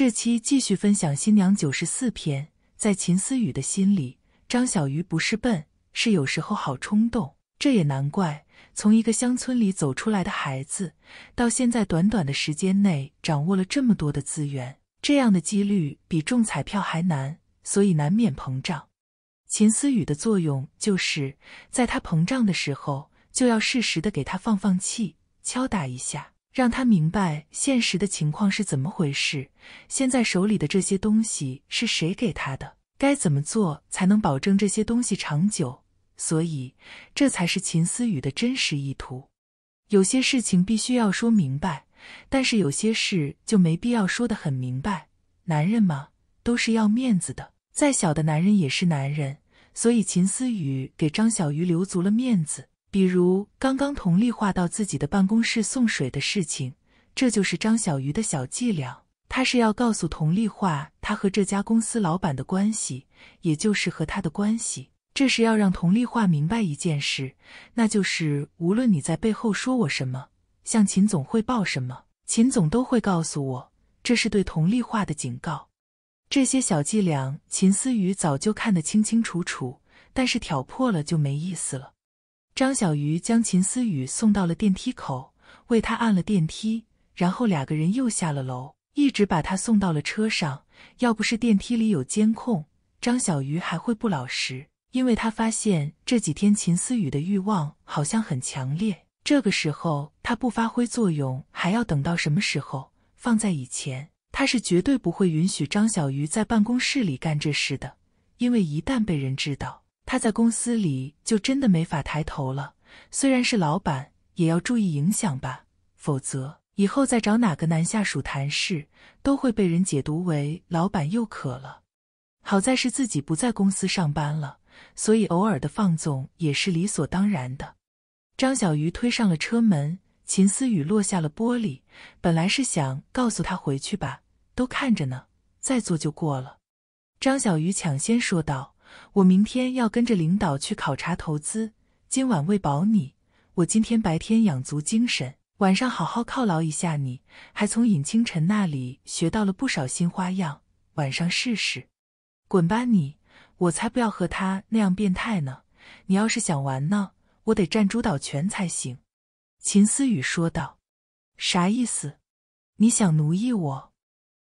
这期继续分享《新娘九十四篇》。在秦思雨的心里，张小鱼不是笨，是有时候好冲动。这也难怪，从一个乡村里走出来的孩子，到现在短短的时间内掌握了这么多的资源，这样的几率比中彩票还难，所以难免膨胀。秦思雨的作用就是，在他膨胀的时候，就要适时的给他放放气，敲打一下。让他明白现实的情况是怎么回事。现在手里的这些东西是谁给他的？该怎么做才能保证这些东西长久？所以，这才是秦思雨的真实意图。有些事情必须要说明白，但是有些事就没必要说得很明白。男人嘛，都是要面子的。再小的男人也是男人。所以，秦思雨给张小鱼留足了面子。比如刚刚佟丽华到自己的办公室送水的事情，这就是张小鱼的小伎俩。他是要告诉佟丽华他和这家公司老板的关系，也就是和他的关系。这是要让佟丽华明白一件事，那就是无论你在背后说我什么，向秦总汇报什么，秦总都会告诉我。这是对佟丽华的警告。这些小伎俩，秦思雨早就看得清清楚楚，但是挑破了就没意思了。张小鱼将秦思雨送到了电梯口，为他按了电梯，然后两个人又下了楼，一直把他送到了车上。要不是电梯里有监控，张小鱼还会不老实，因为他发现这几天秦思雨的欲望好像很强烈。这个时候他不发挥作用，还要等到什么时候？放在以前，他是绝对不会允许张小鱼在办公室里干这事的，因为一旦被人知道。他在公司里就真的没法抬头了，虽然是老板，也要注意影响吧，否则以后再找哪个男下属谈事，都会被人解读为老板又渴了。好在是自己不在公司上班了，所以偶尔的放纵也是理所当然的。张小鱼推上了车门，秦思雨落下了玻璃，本来是想告诉他回去吧，都看着呢，再做就过了。张小鱼抢先说道。我明天要跟着领导去考察投资，今晚喂饱你。我今天白天养足精神，晚上好好犒劳一下你。还从尹清晨那里学到了不少新花样，晚上试试。滚吧你！我才不要和他那样变态呢。你要是想玩呢，我得占主导权才行。”秦思雨说道，“啥意思？你想奴役我？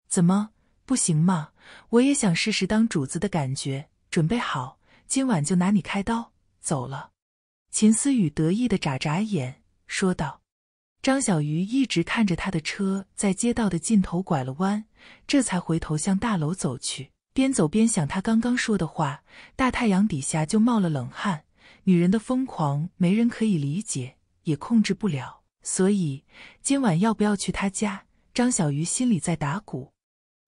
怎么不行吗？我也想试试当主子的感觉。”准备好，今晚就拿你开刀。走了。”秦思雨得意的眨眨眼，说道。张小鱼一直看着他的车在街道的尽头拐了弯，这才回头向大楼走去。边走边想他刚刚说的话，大太阳底下就冒了冷汗。女人的疯狂，没人可以理解，也控制不了。所以，今晚要不要去他家？张小鱼心里在打鼓。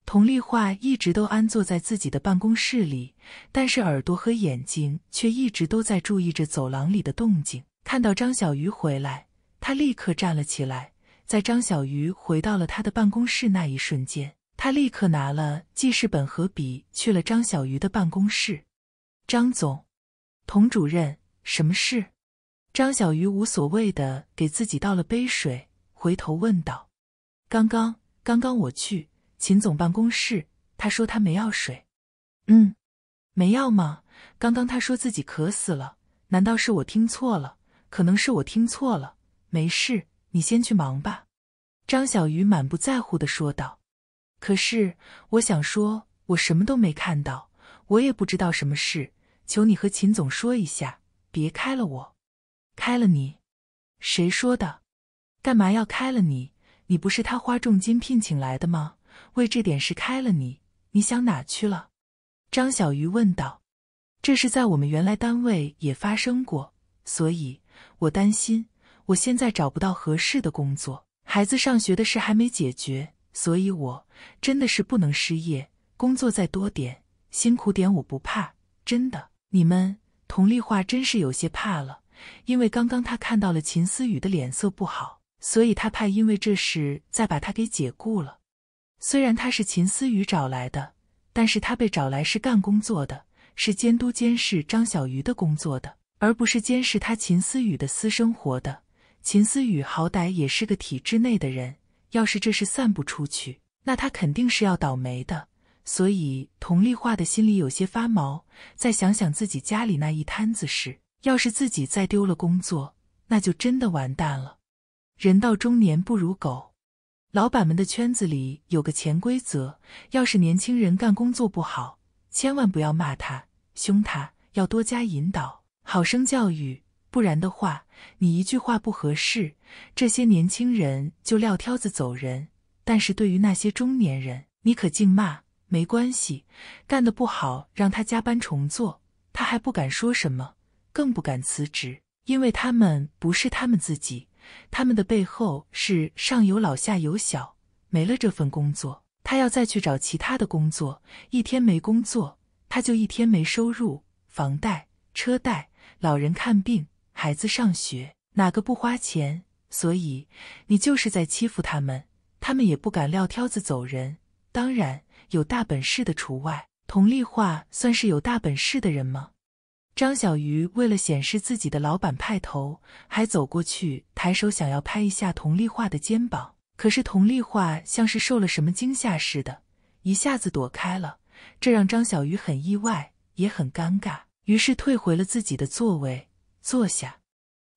佟丽华一直都安坐在自己的办公室里，但是耳朵和眼睛却一直都在注意着走廊里的动静。看到张小鱼回来，他立刻站了起来。在张小鱼回到了他的办公室那一瞬间，他立刻拿了记事本和笔去了张小鱼的办公室。张总，童主任，什么事？张小鱼无所谓的给自己倒了杯水，回头问道：“刚刚，刚刚我去。”秦总办公室，他说他没要水，嗯，没要吗？刚刚他说自己渴死了，难道是我听错了？可能是我听错了，没事，你先去忙吧。”张小鱼满不在乎的说道。“可是我想说，我什么都没看到，我也不知道什么事，求你和秦总说一下，别开了我，开了你，谁说的？干嘛要开了你？你不是他花重金聘请来的吗？”为这点事开了你，你想哪去了？张小鱼问道。这是在我们原来单位也发生过，所以我担心。我现在找不到合适的工作，孩子上学的事还没解决，所以我真的是不能失业。工作再多点，辛苦点，我不怕，真的。你们，佟丽华真是有些怕了，因为刚刚她看到了秦思雨的脸色不好，所以她怕因为这事再把他给解雇了。虽然他是秦思雨找来的，但是他被找来是干工作的，是监督监视张小鱼的工作的，而不是监视他秦思雨的私生活的。秦思雨好歹也是个体制内的人，要是这事散不出去，那他肯定是要倒霉的。所以佟丽化的心里有些发毛，再想想自己家里那一摊子事，要是自己再丢了工作，那就真的完蛋了。人到中年不如狗。老板们的圈子里有个潜规则：要是年轻人干工作不好，千万不要骂他、凶他，要多加引导、好生教育。不然的话，你一句话不合适，这些年轻人就撂挑子走人。但是对于那些中年人，你可净骂没关系，干的不好让他加班重做，他还不敢说什么，更不敢辞职，因为他们不是他们自己。他们的背后是上有老下有小，没了这份工作，他要再去找其他的工作。一天没工作，他就一天没收入。房贷、车贷、老人看病、孩子上学，哪个不花钱？所以你就是在欺负他们，他们也不敢撂挑子走人。当然，有大本事的除外。佟丽化算是有大本事的人吗？张小鱼为了显示自己的老板派头，还走过去抬手想要拍一下佟丽娅的肩膀，可是佟丽华像是受了什么惊吓似的，一下子躲开了，这让张小鱼很意外，也很尴尬，于是退回了自己的座位坐下，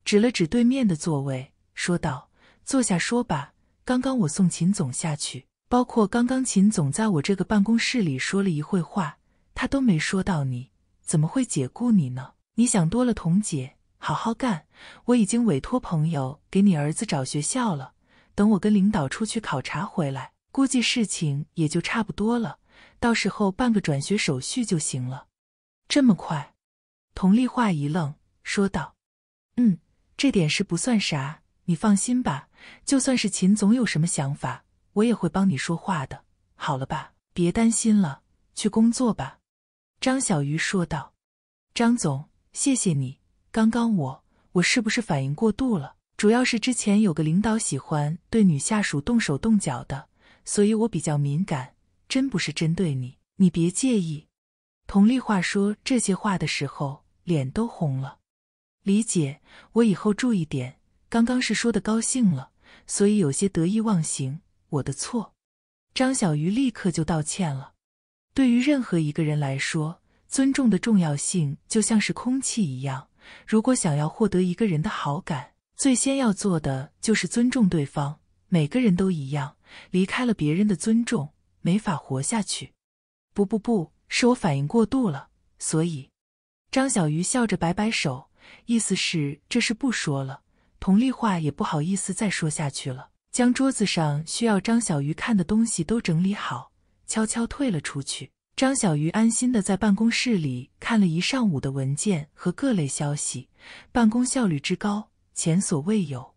指了指对面的座位，说道：“坐下说吧，刚刚我送秦总下去，包括刚刚秦总在我这个办公室里说了一会话，他都没说到你。”怎么会解雇你呢？你想多了，童姐，好好干。我已经委托朋友给你儿子找学校了。等我跟领导出去考察回来，估计事情也就差不多了。到时候办个转学手续就行了。这么快？童丽华一愣，说道：“嗯，这点事不算啥，你放心吧。就算是秦总有什么想法，我也会帮你说话的。好了吧，别担心了，去工作吧。”张小鱼说道：“张总，谢谢你。刚刚我……我是不是反应过度了？主要是之前有个领导喜欢对女下属动手动脚的，所以我比较敏感。真不是针对你，你别介意。”佟丽华说这些话的时候，脸都红了。李姐，我以后注意点。刚刚是说的高兴了，所以有些得意忘形，我的错。张小鱼立刻就道歉了。对于任何一个人来说，尊重的重要性就像是空气一样。如果想要获得一个人的好感，最先要做的就是尊重对方。每个人都一样，离开了别人的尊重，没法活下去。不不不，是我反应过度了。所以，张小鱼笑着摆摆手，意思是这事不说了。佟丽话也不好意思再说下去了，将桌子上需要张小鱼看的东西都整理好。悄悄退了出去。张小鱼安心的在办公室里看了一上午的文件和各类消息，办公效率之高前所未有。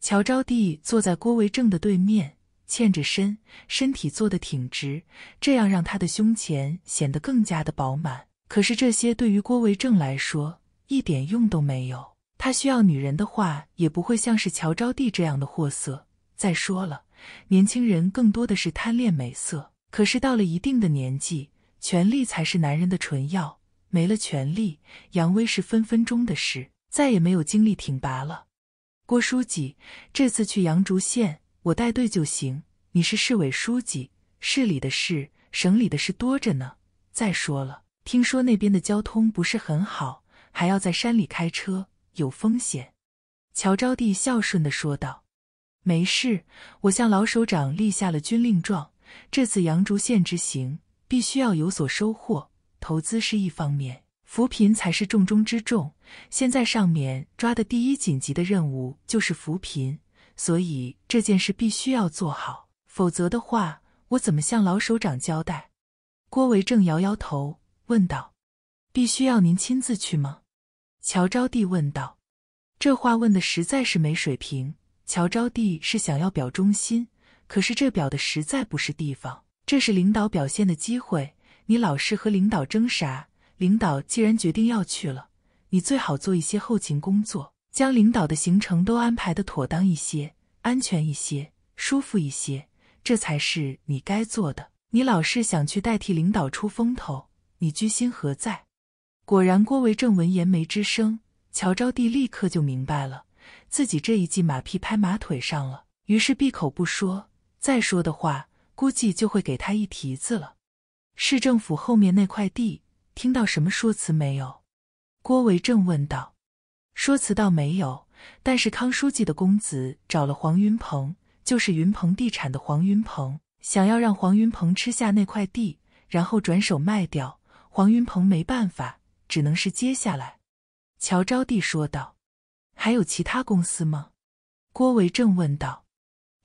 乔招娣坐在郭维正的对面，欠着身，身体坐得挺直，这样让她的胸前显得更加的饱满。可是这些对于郭维正来说一点用都没有。他需要女人的话，也不会像是乔招娣这样的货色。再说了，年轻人更多的是贪恋美色。可是到了一定的年纪，权力才是男人的唇药。没了权力，扬威是分分钟的事，再也没有精力挺拔了。郭书记，这次去阳竹县，我带队就行。你是市委书记，市里的事、省里的事多着呢。再说了，听说那边的交通不是很好，还要在山里开车，有风险。乔招娣孝顺地说道：“没事，我向老首长立下了军令状。”这次杨竹县之行必须要有所收获，投资是一方面，扶贫才是重中之重。现在上面抓的第一紧急的任务就是扶贫，所以这件事必须要做好，否则的话，我怎么向老首长交代？郭维正摇摇头问道：“必须要您亲自去吗？”乔招娣问道：“这话问的实在是没水平。”乔招娣是想要表忠心。可是这表的实在不是地方，这是领导表现的机会，你老是和领导争啥？领导既然决定要去了，你最好做一些后勤工作，将领导的行程都安排的妥当一些，安全一些，舒服一些，这才是你该做的。你老是想去代替领导出风头，你居心何在？果然，郭维正闻言没吱声，乔招娣立刻就明白了，自己这一记马屁拍马腿上了，于是闭口不说。再说的话，估计就会给他一蹄子了。市政府后面那块地，听到什么说辞没有？郭维正问道。说辞倒没有，但是康书记的公子找了黄云鹏，就是云鹏地产的黄云鹏，想要让黄云鹏吃下那块地，然后转手卖掉。黄云鹏没办法，只能是接下来。乔招娣说道。还有其他公司吗？郭维正问道。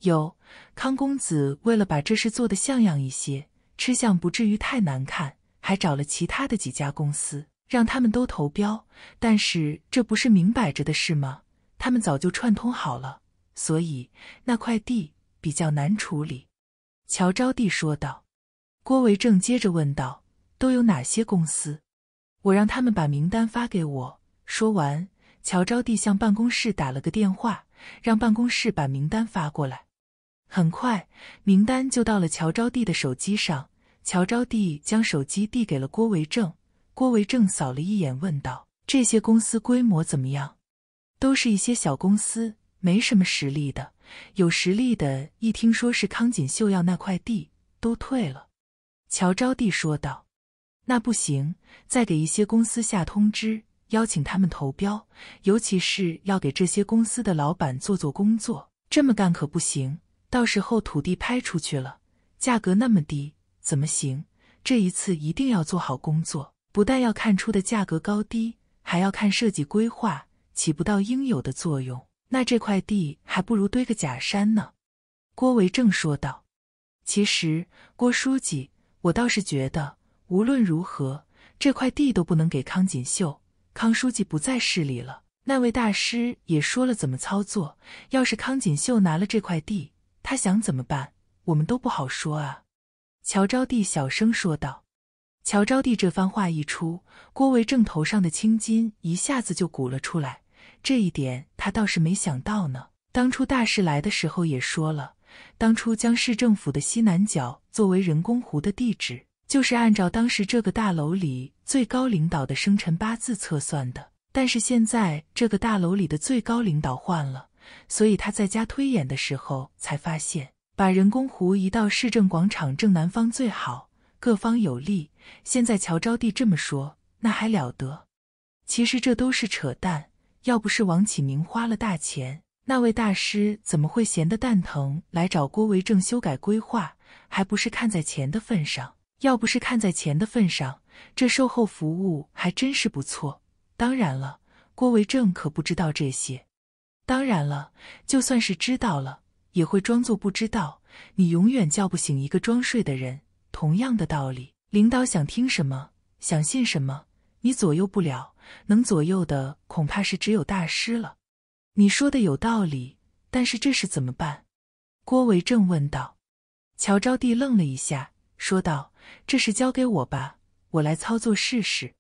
有康公子为了把这事做得像样一些，吃相不至于太难看，还找了其他的几家公司让他们都投标。但是这不是明摆着的事吗？他们早就串通好了，所以那块地比较难处理。”乔招娣说道。郭维正接着问道：“都有哪些公司？我让他们把名单发给我。”说完，乔招娣向办公室打了个电话，让办公室把名单发过来。很快，名单就到了乔招娣的手机上。乔招娣将手机递给了郭维正，郭维正扫了一眼，问道：“这些公司规模怎么样？都是一些小公司，没什么实力的。有实力的，一听说是康锦秀要那块地，都退了。”乔招娣说道：“那不行，再给一些公司下通知，邀请他们投标。尤其是要给这些公司的老板做做工作，这么干可不行。”到时候土地拍出去了，价格那么低，怎么行？这一次一定要做好工作，不但要看出的价格高低，还要看设计规划，起不到应有的作用，那这块地还不如堆个假山呢。”郭维正说道。“其实，郭书记，我倒是觉得，无论如何，这块地都不能给康锦绣。康书记不在市里了，那位大师也说了怎么操作。要是康锦绣拿了这块地，他想怎么办？我们都不好说啊。”乔招娣小声说道。乔招娣这番话一出，郭维正头上的青筋一下子就鼓了出来。这一点他倒是没想到呢。当初大事来的时候也说了，当初将市政府的西南角作为人工湖的地址，就是按照当时这个大楼里最高领导的生辰八字测算的。但是现在这个大楼里的最高领导换了。所以他在家推演的时候才发现，把人工湖移到市政广场正南方最好，各方有利。现在乔招娣这么说，那还了得？其实这都是扯淡。要不是王启明花了大钱，那位大师怎么会闲得蛋疼来找郭维正修改规划？还不是看在钱的份上？要不是看在钱的份上，这售后服务还真是不错。当然了，郭维正可不知道这些。当然了，就算是知道了，也会装作不知道。你永远叫不醒一个装睡的人。同样的道理，领导想听什么，想信什么，你左右不了。能左右的，恐怕是只有大师了。你说的有道理，但是这事怎么办？郭维正问道。乔招娣愣了一下，说道：“这事交给我吧，我来操作试试。”“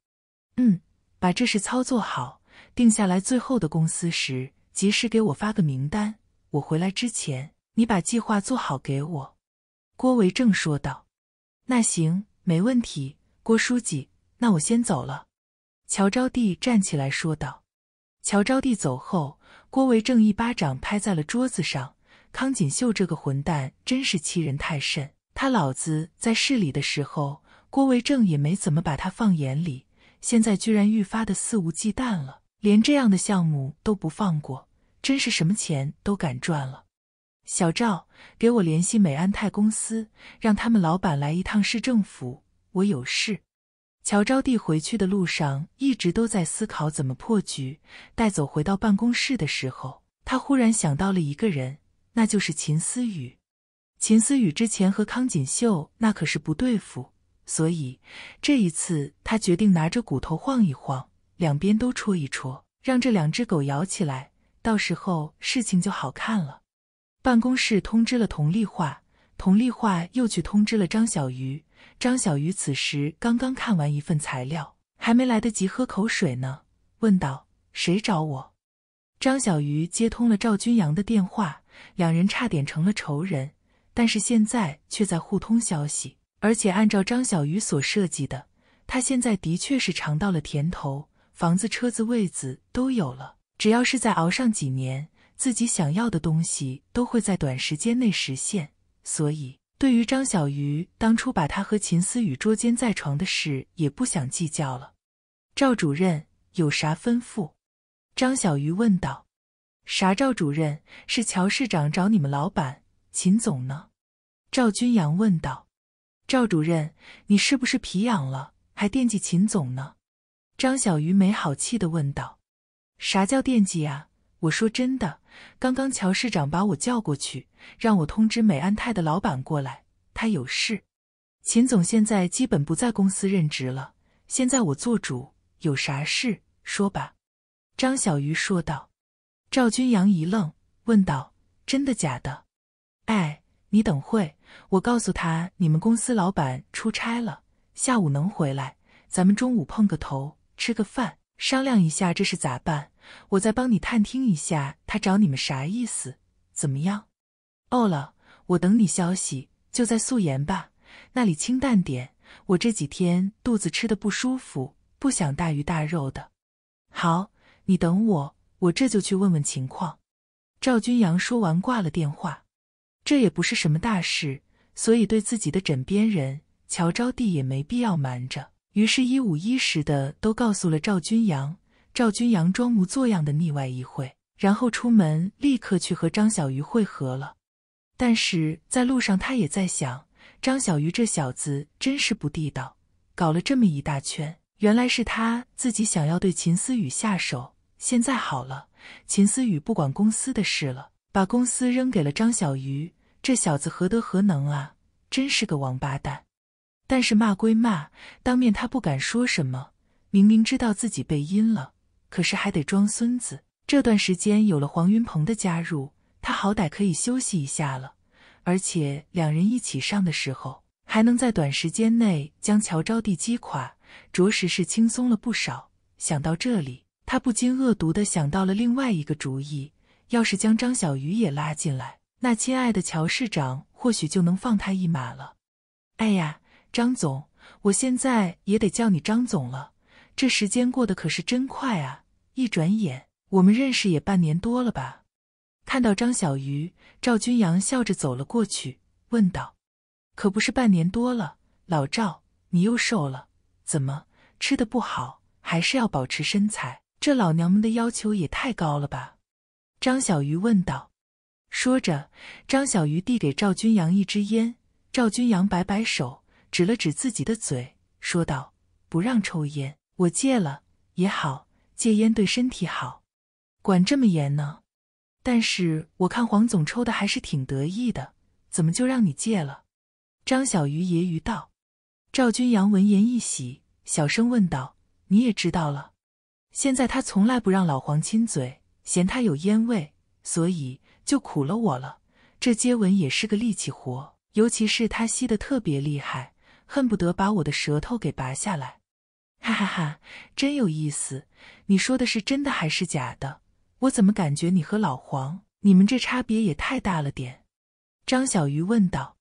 嗯，把这事操作好，定下来最后的公司时。”及时给我发个名单，我回来之前你把计划做好给我。”郭维正说道。“那行，没问题，郭书记，那我先走了。”乔招娣站起来说道。乔招娣走后，郭维正一巴掌拍在了桌子上：“康锦绣这个混蛋，真是欺人太甚！他老子在市里的时候，郭维正也没怎么把他放眼里，现在居然愈发的肆无忌惮了。”连这样的项目都不放过，真是什么钱都敢赚了。小赵，给我联系美安泰公司，让他们老板来一趟市政府，我有事。乔招娣回去的路上一直都在思考怎么破局。带走回到办公室的时候，他忽然想到了一个人，那就是秦思雨。秦思雨之前和康锦绣那可是不对付，所以这一次他决定拿着骨头晃一晃。两边都戳一戳，让这两只狗咬起来，到时候事情就好看了。办公室通知了佟丽华，佟丽华又去通知了张小鱼。张小鱼此时刚刚看完一份材料，还没来得及喝口水呢，问道：“谁找我？”张小鱼接通了赵君阳的电话，两人差点成了仇人，但是现在却在互通消息，而且按照张小鱼所设计的，他现在的确是尝到了甜头。房子、车子、位子都有了，只要是在熬上几年，自己想要的东西都会在短时间内实现。所以，对于张小鱼当初把他和秦思雨捉奸在床的事，也不想计较了。赵主任有啥吩咐？张小鱼问道。啥？赵主任是乔市长找你们老板秦总呢？赵君阳问道。赵主任，你是不是皮痒了，还惦记秦总呢？张小鱼没好气的问道：“啥叫惦记啊？我说真的，刚刚乔市长把我叫过去，让我通知美安泰的老板过来，他有事。秦总现在基本不在公司任职了，现在我做主，有啥事说吧。”张小鱼说道。赵君阳一愣，问道：“真的假的？”“哎，你等会，我告诉他你们公司老板出差了，下午能回来，咱们中午碰个头。”吃个饭，商量一下这是咋办？我再帮你探听一下他找你们啥意思？怎么样？哦了，我等你消息，就在素颜吧那里清淡点。我这几天肚子吃的不舒服，不想大鱼大肉的。好，你等我，我这就去问问情况。赵君阳说完挂了电话。这也不是什么大事，所以对自己的枕边人乔招娣也没必要瞒着。于是，一五一十的都告诉了赵君阳。赵君阳装模作样的腻歪一会，然后出门立刻去和张小鱼会合了。但是在路上，他也在想：张小鱼这小子真是不地道，搞了这么一大圈，原来是他自己想要对秦思雨下手。现在好了，秦思雨不管公司的事了，把公司扔给了张小鱼。这小子何德何能啊？真是个王八蛋！但是骂归骂，当面他不敢说什么。明明知道自己被阴了，可是还得装孙子。这段时间有了黄云鹏的加入，他好歹可以休息一下了。而且两人一起上的时候，还能在短时间内将乔招娣击垮，着实是轻松了不少。想到这里，他不禁恶毒的想到了另外一个主意：要是将张小鱼也拉进来，那亲爱的乔市长或许就能放他一马了。哎呀！张总，我现在也得叫你张总了。这时间过得可是真快啊！一转眼，我们认识也半年多了吧？看到张小鱼，赵军阳笑着走了过去，问道：“可不是半年多了，老赵，你又瘦了，怎么吃的不好？还是要保持身材？这老娘们的要求也太高了吧？”张小鱼问道。说着，张小鱼递给赵军阳一支烟，赵军阳摆摆手。指了指自己的嘴，说道：“不让抽烟，我戒了也好，戒烟对身体好。管这么严呢？但是我看黄总抽的还是挺得意的，怎么就让你戒了？”张小鱼揶揄道。赵君阳闻言一喜，小声问道：“你也知道了？现在他从来不让老黄亲嘴，嫌他有烟味，所以就苦了我了。这接吻也是个力气活，尤其是他吸得特别厉害。”恨不得把我的舌头给拔下来，哈哈哈，真有意思！你说的是真的还是假的？我怎么感觉你和老黄，你们这差别也太大了点？张小鱼问道：“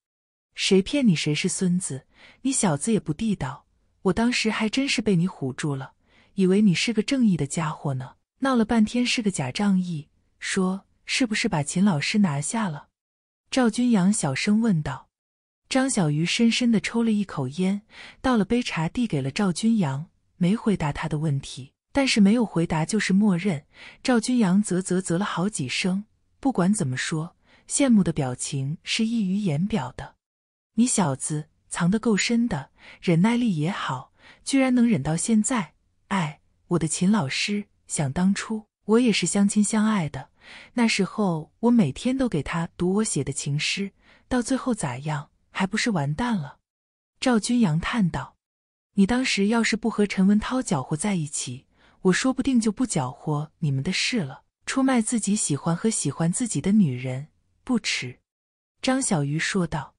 谁骗你？谁是孙子？你小子也不地道！我当时还真是被你唬住了，以为你是个正义的家伙呢。闹了半天是个假仗义。”说：“是不是把秦老师拿下了？”赵君阳小声问道。张小鱼深深的抽了一口烟，倒了杯茶递给了赵君阳，没回答他的问题，但是没有回答就是默认。赵君阳啧啧啧了好几声，不管怎么说，羡慕的表情是溢于言表的。你小子藏得够深的，忍耐力也好，居然能忍到现在。哎，我的秦老师，想当初我也是相亲相爱的，那时候我每天都给他读我写的情诗，到最后咋样？还不是完蛋了，赵君阳叹道：“你当时要是不和陈文涛搅和在一起，我说不定就不搅和你们的事了。”出卖自己喜欢和喜欢自己的女人，不耻。”张小鱼说道。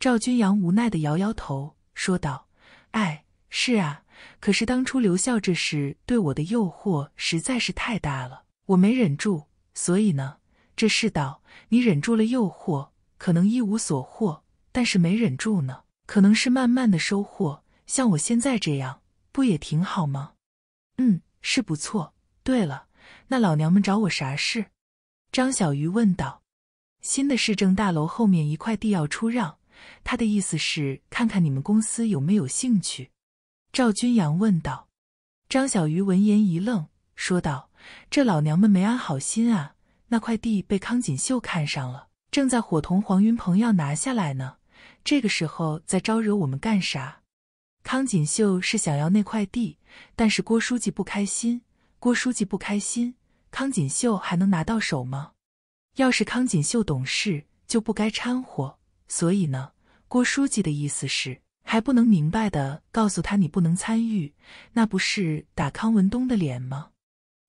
赵君阳无奈的摇摇头，说道：“哎，是啊，可是当初留校这事对我的诱惑实在是太大了，我没忍住。所以呢，这世道，你忍住了诱惑，可能一无所获。”但是没忍住呢，可能是慢慢的收获，像我现在这样，不也挺好吗？嗯，是不错。对了，那老娘们找我啥事？张小鱼问道。新的市政大楼后面一块地要出让，他的意思是看看你们公司有没有兴趣。赵君阳问道。张小鱼闻言一愣，说道：“这老娘们没安好心啊！那块地被康锦绣看上了，正在伙同黄云鹏要拿下来呢。”这个时候在招惹我们干啥？康锦绣是想要那块地，但是郭书记不开心。郭书记不开心，康锦绣还能拿到手吗？要是康锦绣懂事，就不该掺和。所以呢，郭书记的意思是，还不能明白的告诉他你不能参与，那不是打康文东的脸吗？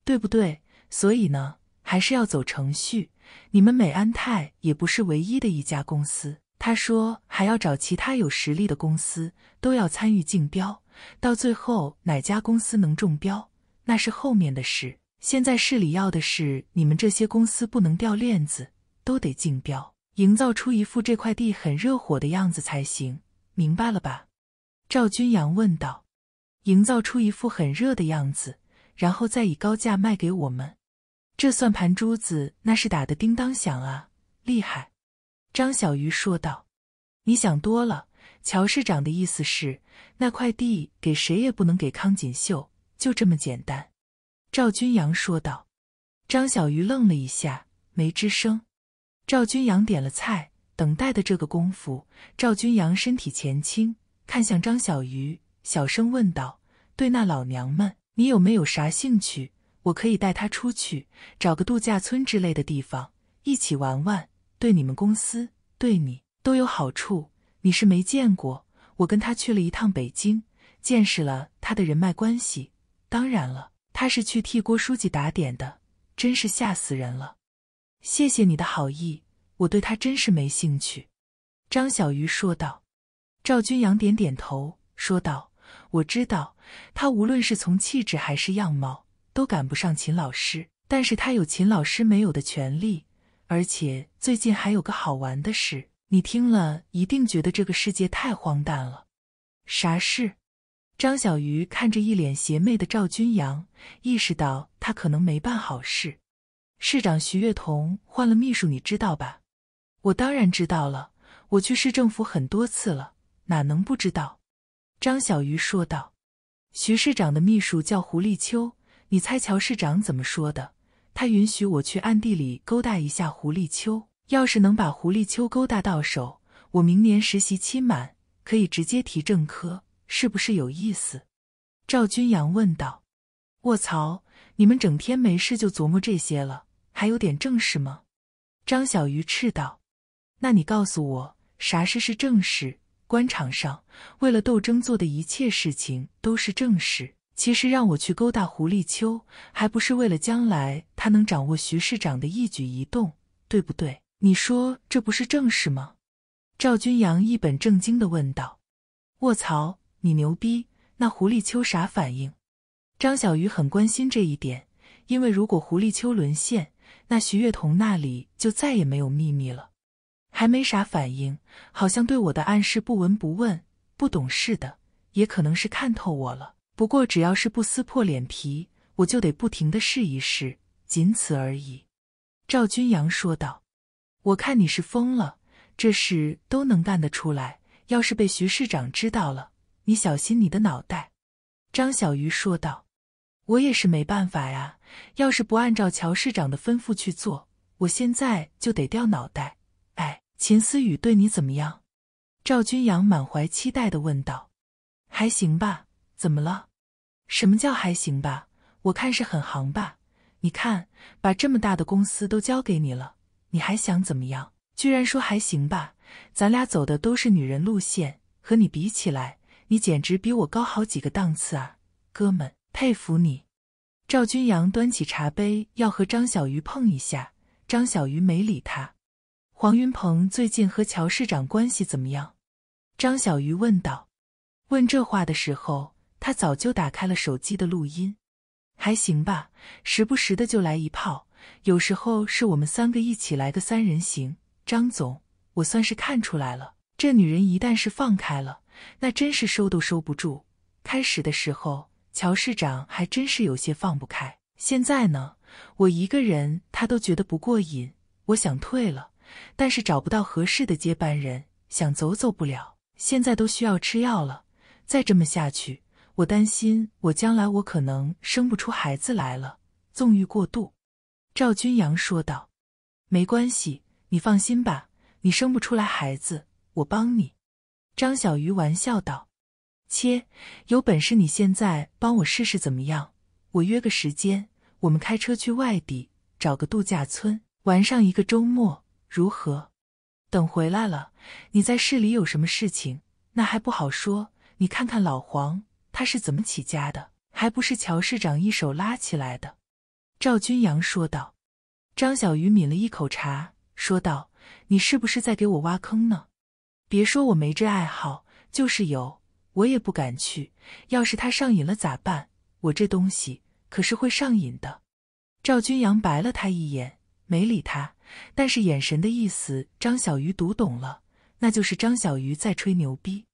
对不对？所以呢，还是要走程序。你们美安泰也不是唯一的一家公司。他说：“还要找其他有实力的公司，都要参与竞标。到最后哪家公司能中标，那是后面的事。现在市里要的是你们这些公司不能掉链子，都得竞标，营造出一副这块地很热火的样子才行。明白了吧？”赵君阳问道：“营造出一副很热的样子，然后再以高价卖给我们，这算盘珠子那是打得叮当响啊，厉害。”张小鱼说道：“你想多了，乔市长的意思是那块地给谁也不能给康锦绣，就这么简单。”赵君阳说道。张小鱼愣了一下，没吱声。赵君阳点了菜，等待的这个功夫，赵君阳身体前倾，看向张小鱼，小声问道：“对那老娘们，你有没有啥兴趣？我可以带她出去，找个度假村之类的地方，一起玩玩。”对你们公司，对你都有好处。你是没见过，我跟他去了一趟北京，见识了他的人脉关系。当然了，他是去替郭书记打点的，真是吓死人了。谢谢你的好意，我对他真是没兴趣。”张小鱼说道。赵君阳点点头，说道：“我知道，他无论是从气质还是样貌，都赶不上秦老师，但是他有秦老师没有的权利。”而且最近还有个好玩的事，你听了一定觉得这个世界太荒诞了。啥事？张小鱼看着一脸邪魅的赵君阳，意识到他可能没办好事。市长徐月彤换了秘书，你知道吧？我当然知道了，我去市政府很多次了，哪能不知道？张小鱼说道。徐市长的秘书叫胡立秋，你猜乔市长怎么说的？他允许我去暗地里勾搭一下胡立秋，要是能把胡立秋勾搭到手，我明年实习期满可以直接提正科，是不是有意思？赵君阳问道。卧槽，你们整天没事就琢磨这些了，还有点正事吗？张小鱼斥道。那你告诉我，啥事是正事？官场上为了斗争做的一切事情都是正事。其实让我去勾搭狐狸秋，还不是为了将来他能掌握徐市长的一举一动，对不对？你说这不是正事吗？赵君阳一本正经的问道。卧槽，你牛逼！那狐狸秋啥反应？张小鱼很关心这一点，因为如果狐狸秋沦陷，那徐月彤那里就再也没有秘密了。还没啥反应，好像对我的暗示不闻不问，不懂事的，也可能是看透我了。不过，只要是不撕破脸皮，我就得不停的试一试，仅此而已。”赵君阳说道。“我看你是疯了，这事都能干得出来？要是被徐市长知道了，你小心你的脑袋。”张小鱼说道。“我也是没办法呀，要是不按照乔市长的吩咐去做，我现在就得掉脑袋。”哎，秦思雨对你怎么样？”赵君阳满怀期待的问道。“还行吧。”怎么了？什么叫还行吧？我看是很行吧？你看，把这么大的公司都交给你了，你还想怎么样？居然说还行吧？咱俩走的都是女人路线，和你比起来，你简直比我高好几个档次啊，哥们，佩服你！赵君阳端起茶杯要和张小鱼碰一下，张小鱼没理他。黄云鹏最近和乔市长关系怎么样？张小鱼问道。问这话的时候。他早就打开了手机的录音，还行吧，时不时的就来一炮，有时候是我们三个一起来的三人行。张总，我算是看出来了，这女人一旦是放开了，那真是收都收不住。开始的时候，乔市长还真是有些放不开，现在呢，我一个人他都觉得不过瘾。我想退了，但是找不到合适的接班人，想走走不了。现在都需要吃药了，再这么下去。我担心，我将来我可能生不出孩子来了。纵欲过度，赵君阳说道。没关系，你放心吧，你生不出来孩子，我帮你。张小鱼玩笑道。切，有本事你现在帮我试试怎么样？我约个时间，我们开车去外地找个度假村玩上一个周末，如何？等回来了，你在市里有什么事情，那还不好说。你看看老黄。他是怎么起家的？还不是乔市长一手拉起来的。”赵君阳说道。张小鱼抿了一口茶，说道：“你是不是在给我挖坑呢？别说我没这爱好，就是有，我也不敢去。要是他上瘾了咋办？我这东西可是会上瘾的。”赵君阳白了他一眼，没理他，但是眼神的意思张小鱼读懂了，那就是张小鱼在吹牛逼。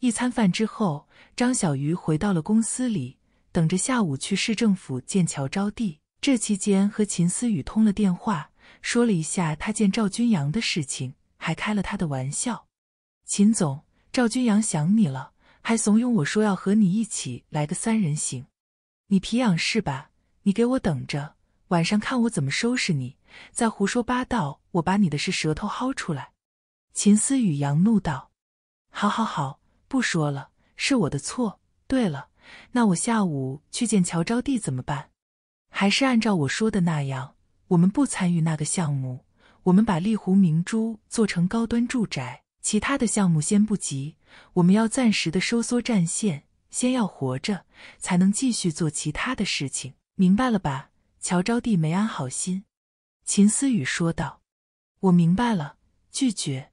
一餐饭之后，张小鱼回到了公司里，等着下午去市政府见乔招娣。这期间和秦思雨通了电话，说了一下他见赵君阳的事情，还开了他的玩笑。秦总，赵君阳想你了，还怂恿我说要和你一起来个三人行。你皮痒是吧？你给我等着，晚上看我怎么收拾你！再胡说八道，我把你的是舌头薅出来！秦思雨佯怒道：“好，好，好。”不说了，是我的错。对了，那我下午去见乔招娣怎么办？还是按照我说的那样，我们不参与那个项目，我们把丽湖明珠做成高端住宅，其他的项目先不急，我们要暂时的收缩战线，先要活着，才能继续做其他的事情，明白了吧？乔招娣没安好心。”秦思雨说道，“我明白了，拒绝。”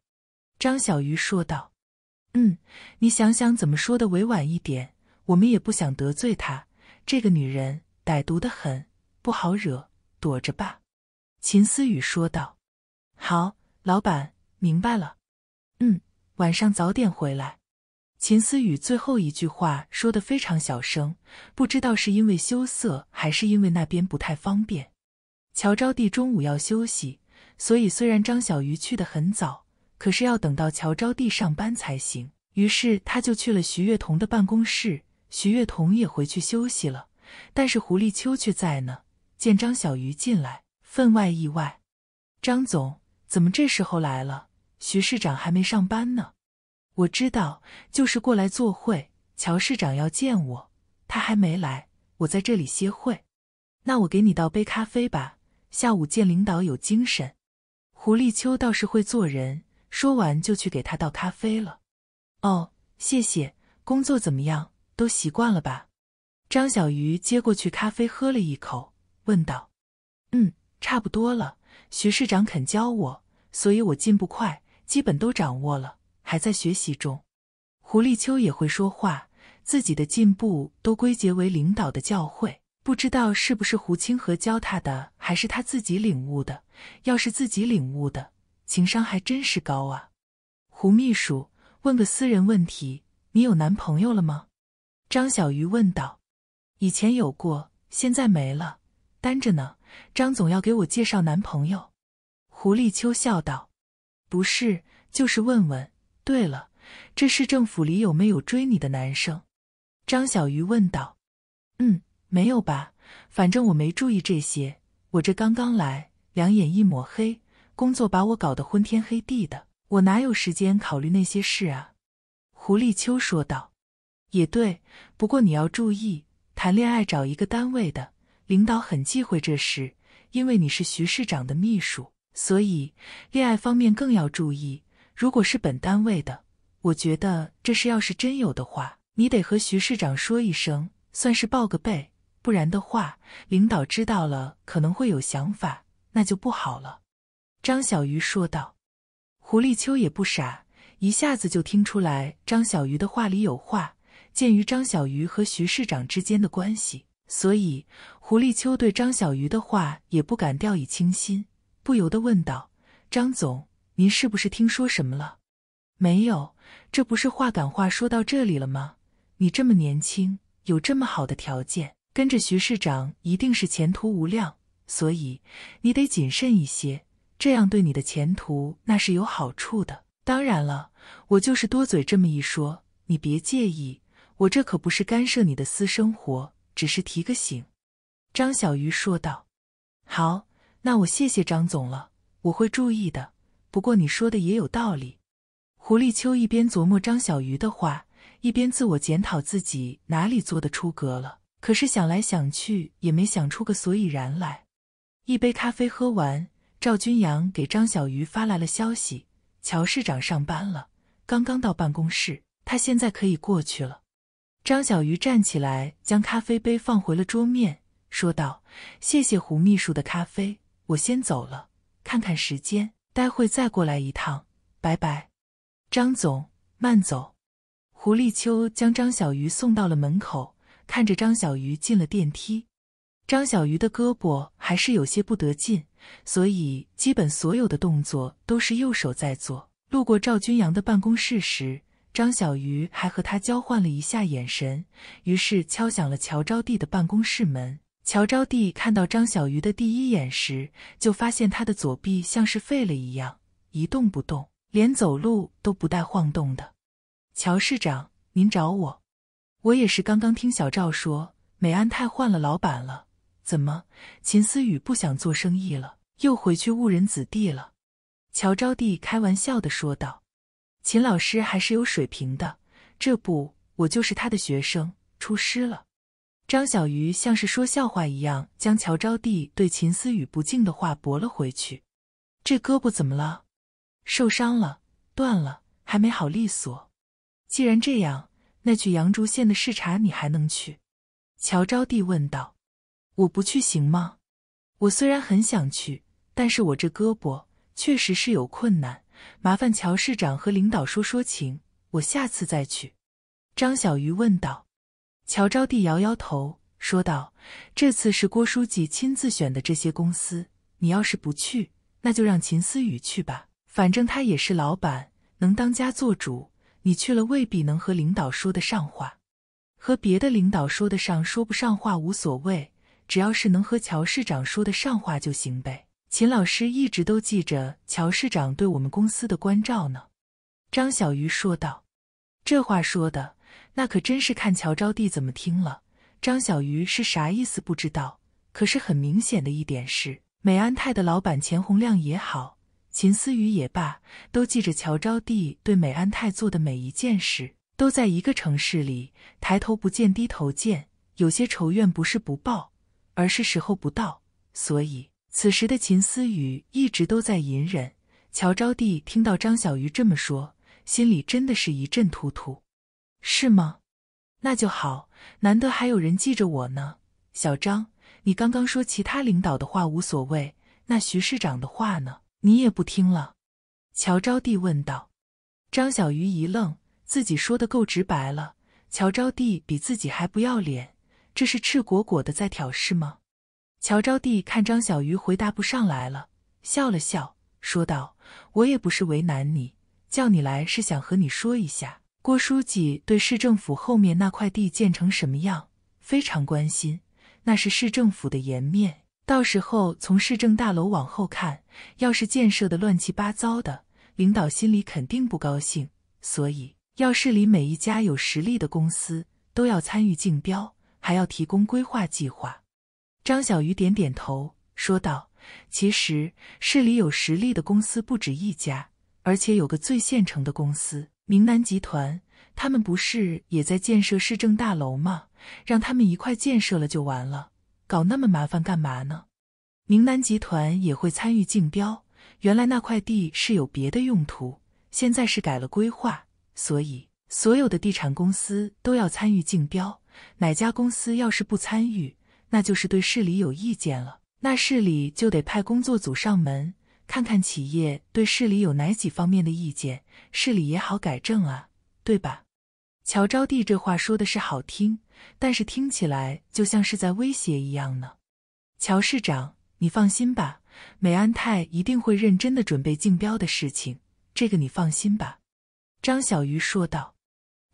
张小鱼说道。嗯，你想想怎么说的委婉一点？我们也不想得罪她，这个女人歹毒的很，不好惹，躲着吧。”秦思雨说道。“好，老板明白了。嗯，晚上早点回来。”秦思雨最后一句话说的非常小声，不知道是因为羞涩还是因为那边不太方便。乔招娣中午要休息，所以虽然张小鱼去的很早。可是要等到乔招娣上班才行，于是他就去了徐月彤的办公室。徐月彤也回去休息了，但是胡立秋却在呢。见张小鱼进来，分外意外。张总怎么这时候来了？徐市长还没上班呢。我知道，就是过来坐会。乔市长要见我，他还没来，我在这里歇会。那我给你倒杯咖啡吧，下午见领导有精神。胡立秋倒是会做人。说完就去给他倒咖啡了。哦，谢谢。工作怎么样？都习惯了吧？张小鱼接过去咖啡喝了一口，问道：“嗯，差不多了。徐市长肯教我，所以我进步快，基本都掌握了，还在学习中。”胡立秋也会说话，自己的进步都归结为领导的教诲，不知道是不是胡清河教他的，还是他自己领悟的。要是自己领悟的。情商还真是高啊，胡秘书，问个私人问题，你有男朋友了吗？张小鱼问道。以前有过，现在没了，单着呢。张总要给我介绍男朋友，胡立秋笑道。不是，就是问问。对了，这市政府里有没有追你的男生？张小鱼问道。嗯，没有吧，反正我没注意这些。我这刚刚来，两眼一抹黑。工作把我搞得昏天黑地的，我哪有时间考虑那些事啊？”胡立秋说道。“也对，不过你要注意，谈恋爱找一个单位的领导很忌讳这事，因为你是徐市长的秘书，所以恋爱方面更要注意。如果是本单位的，我觉得这事要是真有的话，你得和徐市长说一声，算是报个备。不然的话，领导知道了可能会有想法，那就不好了。”张小鱼说道：“胡立秋也不傻，一下子就听出来张小鱼的话里有话。鉴于张小鱼和徐市长之间的关系，所以胡立秋对张小鱼的话也不敢掉以轻心，不由得问道：‘张总，您是不是听说什么了？’‘没有，这不是话赶话，说到这里了吗？你这么年轻，有这么好的条件，跟着徐市长一定是前途无量，所以你得谨慎一些。’”这样对你的前途那是有好处的。当然了，我就是多嘴这么一说，你别介意。我这可不是干涉你的私生活，只是提个醒。”张小鱼说道。“好，那我谢谢张总了，我会注意的。不过你说的也有道理。”胡立秋一边琢磨张小鱼的话，一边自我检讨自己哪里做的出格了。可是想来想去也没想出个所以然来。一杯咖啡喝完。赵君阳给张小鱼发来了消息：“乔市长上班了，刚刚到办公室，他现在可以过去了。”张小鱼站起来，将咖啡杯放回了桌面，说道：“谢谢胡秘书的咖啡，我先走了。看看时间，待会再过来一趟，拜拜。”张总，慢走。胡立秋将张小鱼送到了门口，看着张小鱼进了电梯。张小鱼的胳膊还是有些不得劲。所以，基本所有的动作都是右手在做。路过赵君阳的办公室时，张小鱼还和他交换了一下眼神，于是敲响了乔招娣的办公室门。乔招娣看到张小鱼的第一眼时，就发现他的左臂像是废了一样，一动不动，连走路都不带晃动的。乔市长，您找我？我也是刚刚听小赵说，美安泰换了老板了。怎么，秦思雨不想做生意了？又回去误人子弟了，乔招娣开玩笑的说道：“秦老师还是有水平的，这不，我就是他的学生，出师了。”张小鱼像是说笑话一样，将乔招娣对秦思雨不敬的话驳了回去。“这胳膊怎么了？受伤了？断了？还没好利索？既然这样，那去阳竹县的视察你还能去？”乔招娣问道。“我不去行吗？我虽然很想去。”但是我这胳膊确实是有困难，麻烦乔市长和领导说说情，我下次再去。”张小鱼问道。乔招娣摇摇头，说道：“这次是郭书记亲自选的这些公司，你要是不去，那就让秦思雨去吧。反正他也是老板，能当家做主。你去了未必能和领导说得上话，和别的领导说得上说不上话无所谓，只要是能和乔市长说得上话就行呗。”秦老师一直都记着乔市长对我们公司的关照呢，张小鱼说道。这话说的那可真是看乔招娣怎么听了。张小鱼是啥意思不知道，可是很明显的一点是，美安泰的老板钱洪亮也好，秦思雨也罢，都记着乔招娣对美安泰做的每一件事。都在一个城市里，抬头不见低头见，有些仇怨不是不报，而是时候不到。所以。此时的秦思雨一直都在隐忍。乔招娣听到张小鱼这么说，心里真的是一阵突突。是吗？那就好，难得还有人记着我呢。小张，你刚刚说其他领导的话无所谓，那徐市长的话呢？你也不听了？乔招娣问道。张小鱼一愣，自己说的够直白了，乔招娣比自己还不要脸，这是赤果果的在挑事吗？乔招娣看张小鱼回答不上来了，笑了笑，说道：“我也不是为难你，叫你来是想和你说一下，郭书记对市政府后面那块地建成什么样非常关心，那是市政府的颜面。到时候从市政大楼往后看，要是建设的乱七八糟的，领导心里肯定不高兴。所以，要市里每一家有实力的公司都要参与竞标，还要提供规划计划。”张小鱼点点头，说道：“其实市里有实力的公司不止一家，而且有个最现成的公司——明南集团。他们不是也在建设市政大楼吗？让他们一块建设了就完了，搞那么麻烦干嘛呢？明南集团也会参与竞标。原来那块地是有别的用途，现在是改了规划，所以所有的地产公司都要参与竞标。哪家公司要是不参与？”那就是对市里有意见了，那市里就得派工作组上门看看企业对市里有哪几方面的意见，市里也好改正啊，对吧？乔招娣这话说的是好听，但是听起来就像是在威胁一样呢。乔市长，你放心吧，美安泰一定会认真的准备竞标的事情，这个你放心吧。”张小鱼说道。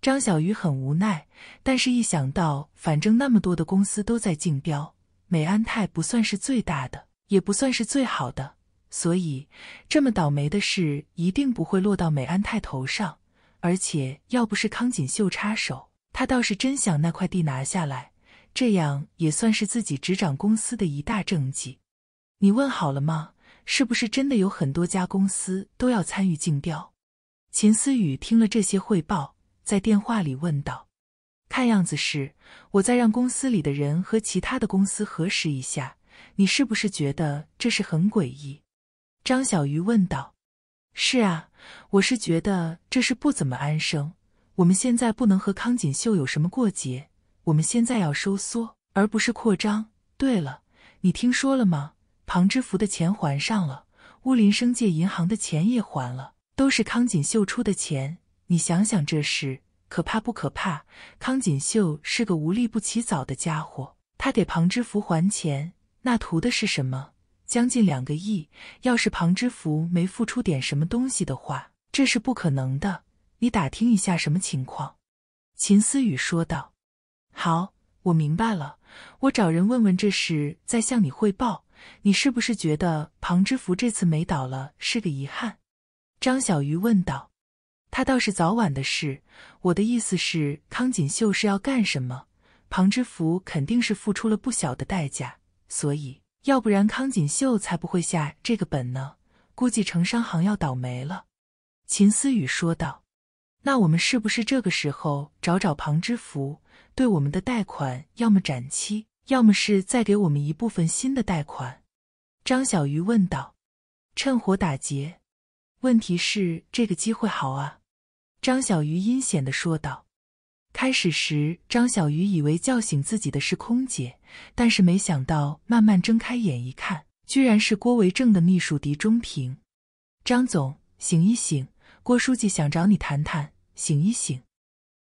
张小鱼很无奈，但是，一想到反正那么多的公司都在竞标，美安泰不算是最大的，也不算是最好的，所以这么倒霉的事一定不会落到美安泰头上。而且，要不是康锦绣插手，他倒是真想那块地拿下来，这样也算是自己执掌公司的一大政绩。你问好了吗？是不是真的有很多家公司都要参与竞标？秦思雨听了这些汇报。在电话里问道：“看样子是我在让公司里的人和其他的公司核实一下，你是不是觉得这事很诡异？”张小鱼问道：“是啊，我是觉得这事不怎么安生。我们现在不能和康锦绣有什么过节，我们现在要收缩，而不是扩张。对了，你听说了吗？庞之福的钱还上了，乌林生借银行的钱也还了，都是康锦绣出的钱。”你想想这事可怕不可怕？康锦绣是个无利不起早的家伙，他给庞知福还钱，那图的是什么？将近两个亿，要是庞知福没付出点什么东西的话，这是不可能的。你打听一下什么情况？秦思雨说道。好，我明白了，我找人问问这事，再向你汇报。你是不是觉得庞知福这次没倒了是个遗憾？张小鱼问道。他倒是早晚的事，我的意思是，康锦绣是要干什么？庞之福肯定是付出了不小的代价，所以要不然康锦绣才不会下这个本呢。估计城商行要倒霉了。”秦思雨说道。“那我们是不是这个时候找找庞之福，对我们的贷款，要么展期，要么是再给我们一部分新的贷款？”张小鱼问道。“趁火打劫？问题是这个机会好啊。”张小鱼阴险地说道：“开始时，张小鱼以为叫醒自己的是空姐，但是没想到，慢慢睁开眼一看，居然是郭维正的秘书狄中平。张总，醒一醒，郭书记想找你谈谈，醒一醒。”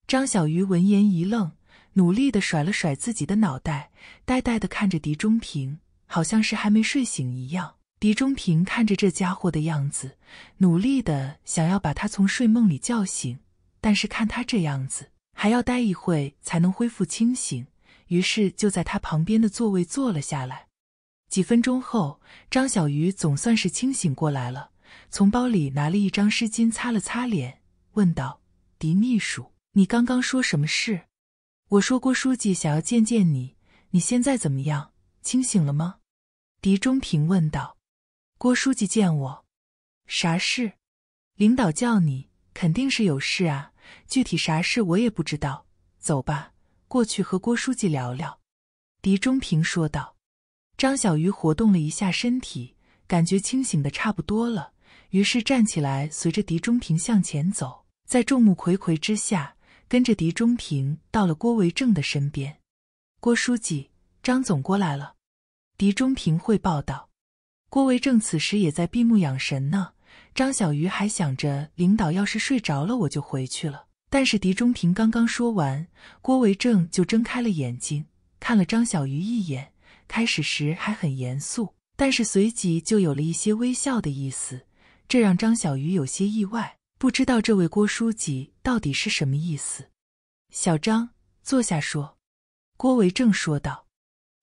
张小鱼闻言一愣，努力地甩了甩自己的脑袋，呆呆地看着狄中平，好像是还没睡醒一样。狄中平看着这家伙的样子，努力的想要把他从睡梦里叫醒，但是看他这样子，还要待一会才能恢复清醒，于是就在他旁边的座位坐了下来。几分钟后，张小鱼总算是清醒过来了，从包里拿了一张湿巾擦了擦脸，问道：“狄秘书，你刚刚说什么事？我说郭书记想要见见你，你现在怎么样？清醒了吗？”狄中平问道。郭书记见我，啥事？领导叫你，肯定是有事啊。具体啥事我也不知道。走吧，过去和郭书记聊聊。”狄中平说道。张小鱼活动了一下身体，感觉清醒的差不多了，于是站起来，随着狄中平向前走，在众目睽睽之下，跟着狄中平到了郭维正的身边。“郭书记，张总过来了。”狄中平汇报道。郭维正此时也在闭目养神呢。张小鱼还想着，领导要是睡着了，我就回去了。但是狄中庭刚刚说完，郭维正就睁开了眼睛，看了张小鱼一眼。开始时还很严肃，但是随即就有了一些微笑的意思，这让张小鱼有些意外，不知道这位郭书记到底是什么意思。小张，坐下说。”郭维正说道。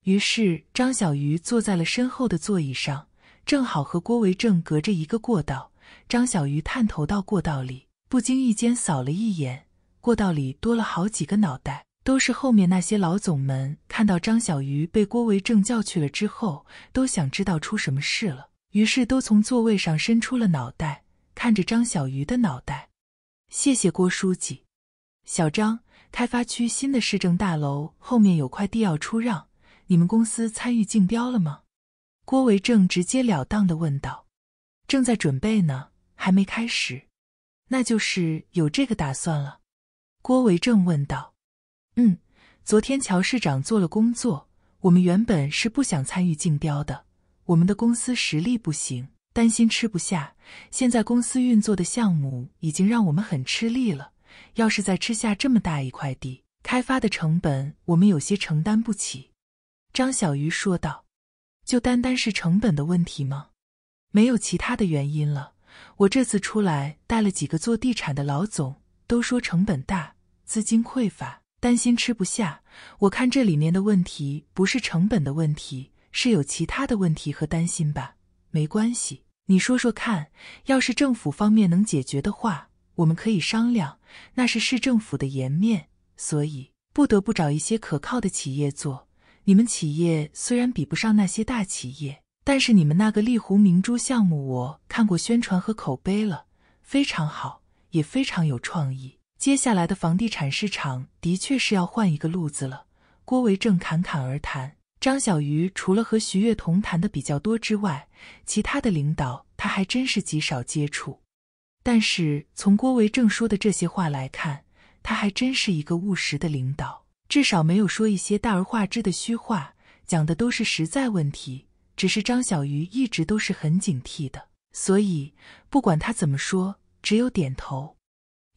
于是张小鱼坐在了身后的座椅上。正好和郭维正隔着一个过道，张小鱼探头到过道里，不经意间扫了一眼，过道里多了好几个脑袋，都是后面那些老总们。看到张小鱼被郭维正叫去了之后，都想知道出什么事了，于是都从座位上伸出了脑袋，看着张小鱼的脑袋。谢谢郭书记，小张，开发区新的市政大楼后面有块地要出让，你们公司参与竞标了吗？郭维正直截了当的问道：“正在准备呢，还没开始，那就是有这个打算了。”郭维正问道：“嗯，昨天乔市长做了工作，我们原本是不想参与竞标的，我们的公司实力不行，担心吃不下。现在公司运作的项目已经让我们很吃力了，要是再吃下这么大一块地，开发的成本我们有些承担不起。”张小鱼说道。就单单是成本的问题吗？没有其他的原因了。我这次出来带了几个做地产的老总，都说成本大，资金匮乏，担心吃不下。我看这里面的问题不是成本的问题，是有其他的问题和担心吧？没关系，你说说看。要是政府方面能解决的话，我们可以商量。那是市政府的颜面，所以不得不找一些可靠的企业做。你们企业虽然比不上那些大企业，但是你们那个丽湖明珠项目，我看过宣传和口碑了，非常好，也非常有创意。接下来的房地产市场的确是要换一个路子了。郭维正侃侃而谈。张小鱼除了和徐悦同谈的比较多之外，其他的领导他还真是极少接触。但是从郭维正说的这些话来看，他还真是一个务实的领导。至少没有说一些大而化之的虚话，讲的都是实在问题。只是张小鱼一直都是很警惕的，所以不管他怎么说，只有点头。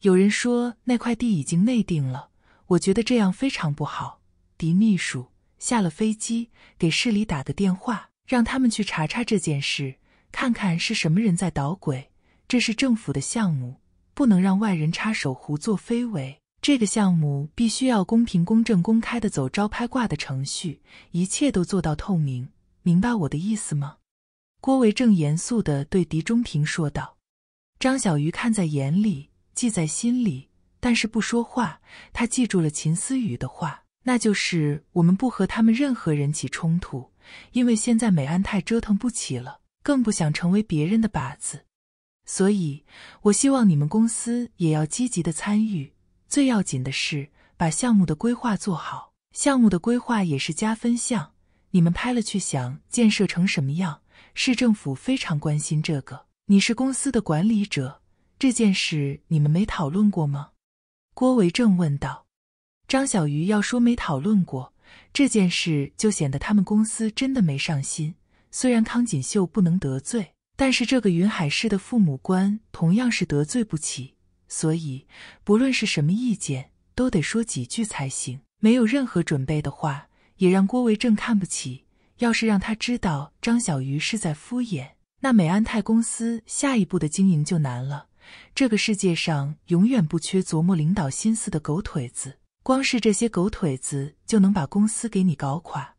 有人说那块地已经内定了，我觉得这样非常不好。狄秘书下了飞机，给市里打个电话，让他们去查查这件事，看看是什么人在捣鬼。这是政府的项目，不能让外人插手胡作非为。这个项目必须要公平、公正、公开的走招拍挂的程序，一切都做到透明。明白我的意思吗？郭维正严肃的对狄中平说道。张小鱼看在眼里，记在心里，但是不说话。他记住了秦思雨的话，那就是我们不和他们任何人起冲突，因为现在美安泰折腾不起了，更不想成为别人的靶子。所以，我希望你们公司也要积极的参与。最要紧的是把项目的规划做好，项目的规划也是加分项。你们拍了去想建设成什么样，市政府非常关心这个。你是公司的管理者，这件事你们没讨论过吗？郭维正问道。张小鱼要说没讨论过这件事，就显得他们公司真的没上心。虽然康锦绣不能得罪，但是这个云海市的父母官同样是得罪不起。所以，不论是什么意见，都得说几句才行。没有任何准备的话，也让郭维正看不起。要是让他知道张小鱼是在敷衍，那美安泰公司下一步的经营就难了。这个世界上永远不缺琢磨领导心思的狗腿子，光是这些狗腿子就能把公司给你搞垮。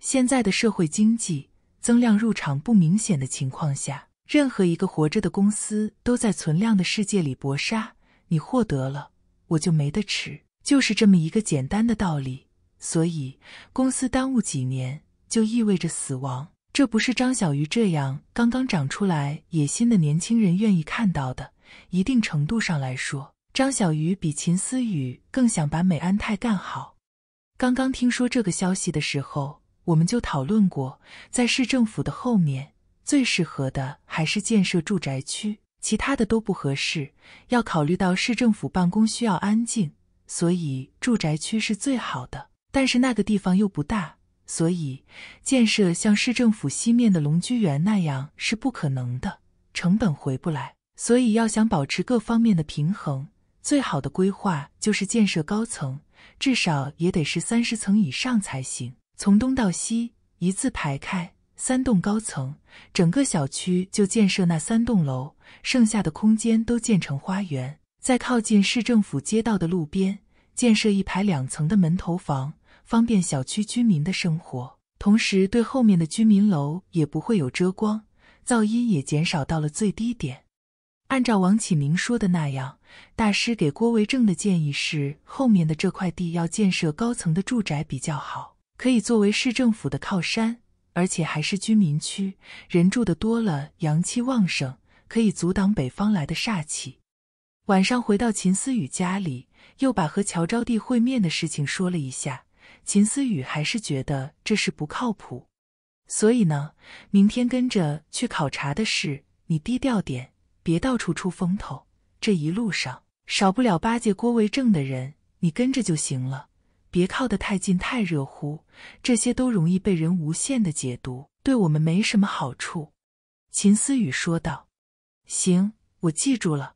现在的社会经济增量入场不明显的情况下。任何一个活着的公司都在存量的世界里搏杀，你获得了，我就没得吃，就是这么一个简单的道理。所以，公司耽误几年就意味着死亡，这不是张小鱼这样刚刚长出来野心的年轻人愿意看到的。一定程度上来说，张小鱼比秦思雨更想把美安泰干好。刚刚听说这个消息的时候，我们就讨论过，在市政府的后面。最适合的还是建设住宅区，其他的都不合适。要考虑到市政府办公需要安静，所以住宅区是最好的。但是那个地方又不大，所以建设像市政府西面的龙居园那样是不可能的，成本回不来。所以要想保持各方面的平衡，最好的规划就是建设高层，至少也得是三十层以上才行。从东到西一字排开。三栋高层，整个小区就建设那三栋楼，剩下的空间都建成花园。在靠近市政府街道的路边，建设一排两层的门头房，方便小区居民的生活，同时对后面的居民楼也不会有遮光，噪音也减少到了最低点。按照王启明说的那样，大师给郭维正的建议是，后面的这块地要建设高层的住宅比较好，可以作为市政府的靠山。而且还是居民区，人住的多了，阳气旺盛，可以阻挡北方来的煞气。晚上回到秦思雨家里，又把和乔招娣会面的事情说了一下。秦思雨还是觉得这事不靠谱，所以呢，明天跟着去考察的事，你低调点，别到处出风头。这一路上少不了巴结郭为正的人，你跟着就行了。别靠得太近，太热乎，这些都容易被人无限的解读，对我们没什么好处。”秦思雨说道。“行，我记住了。”“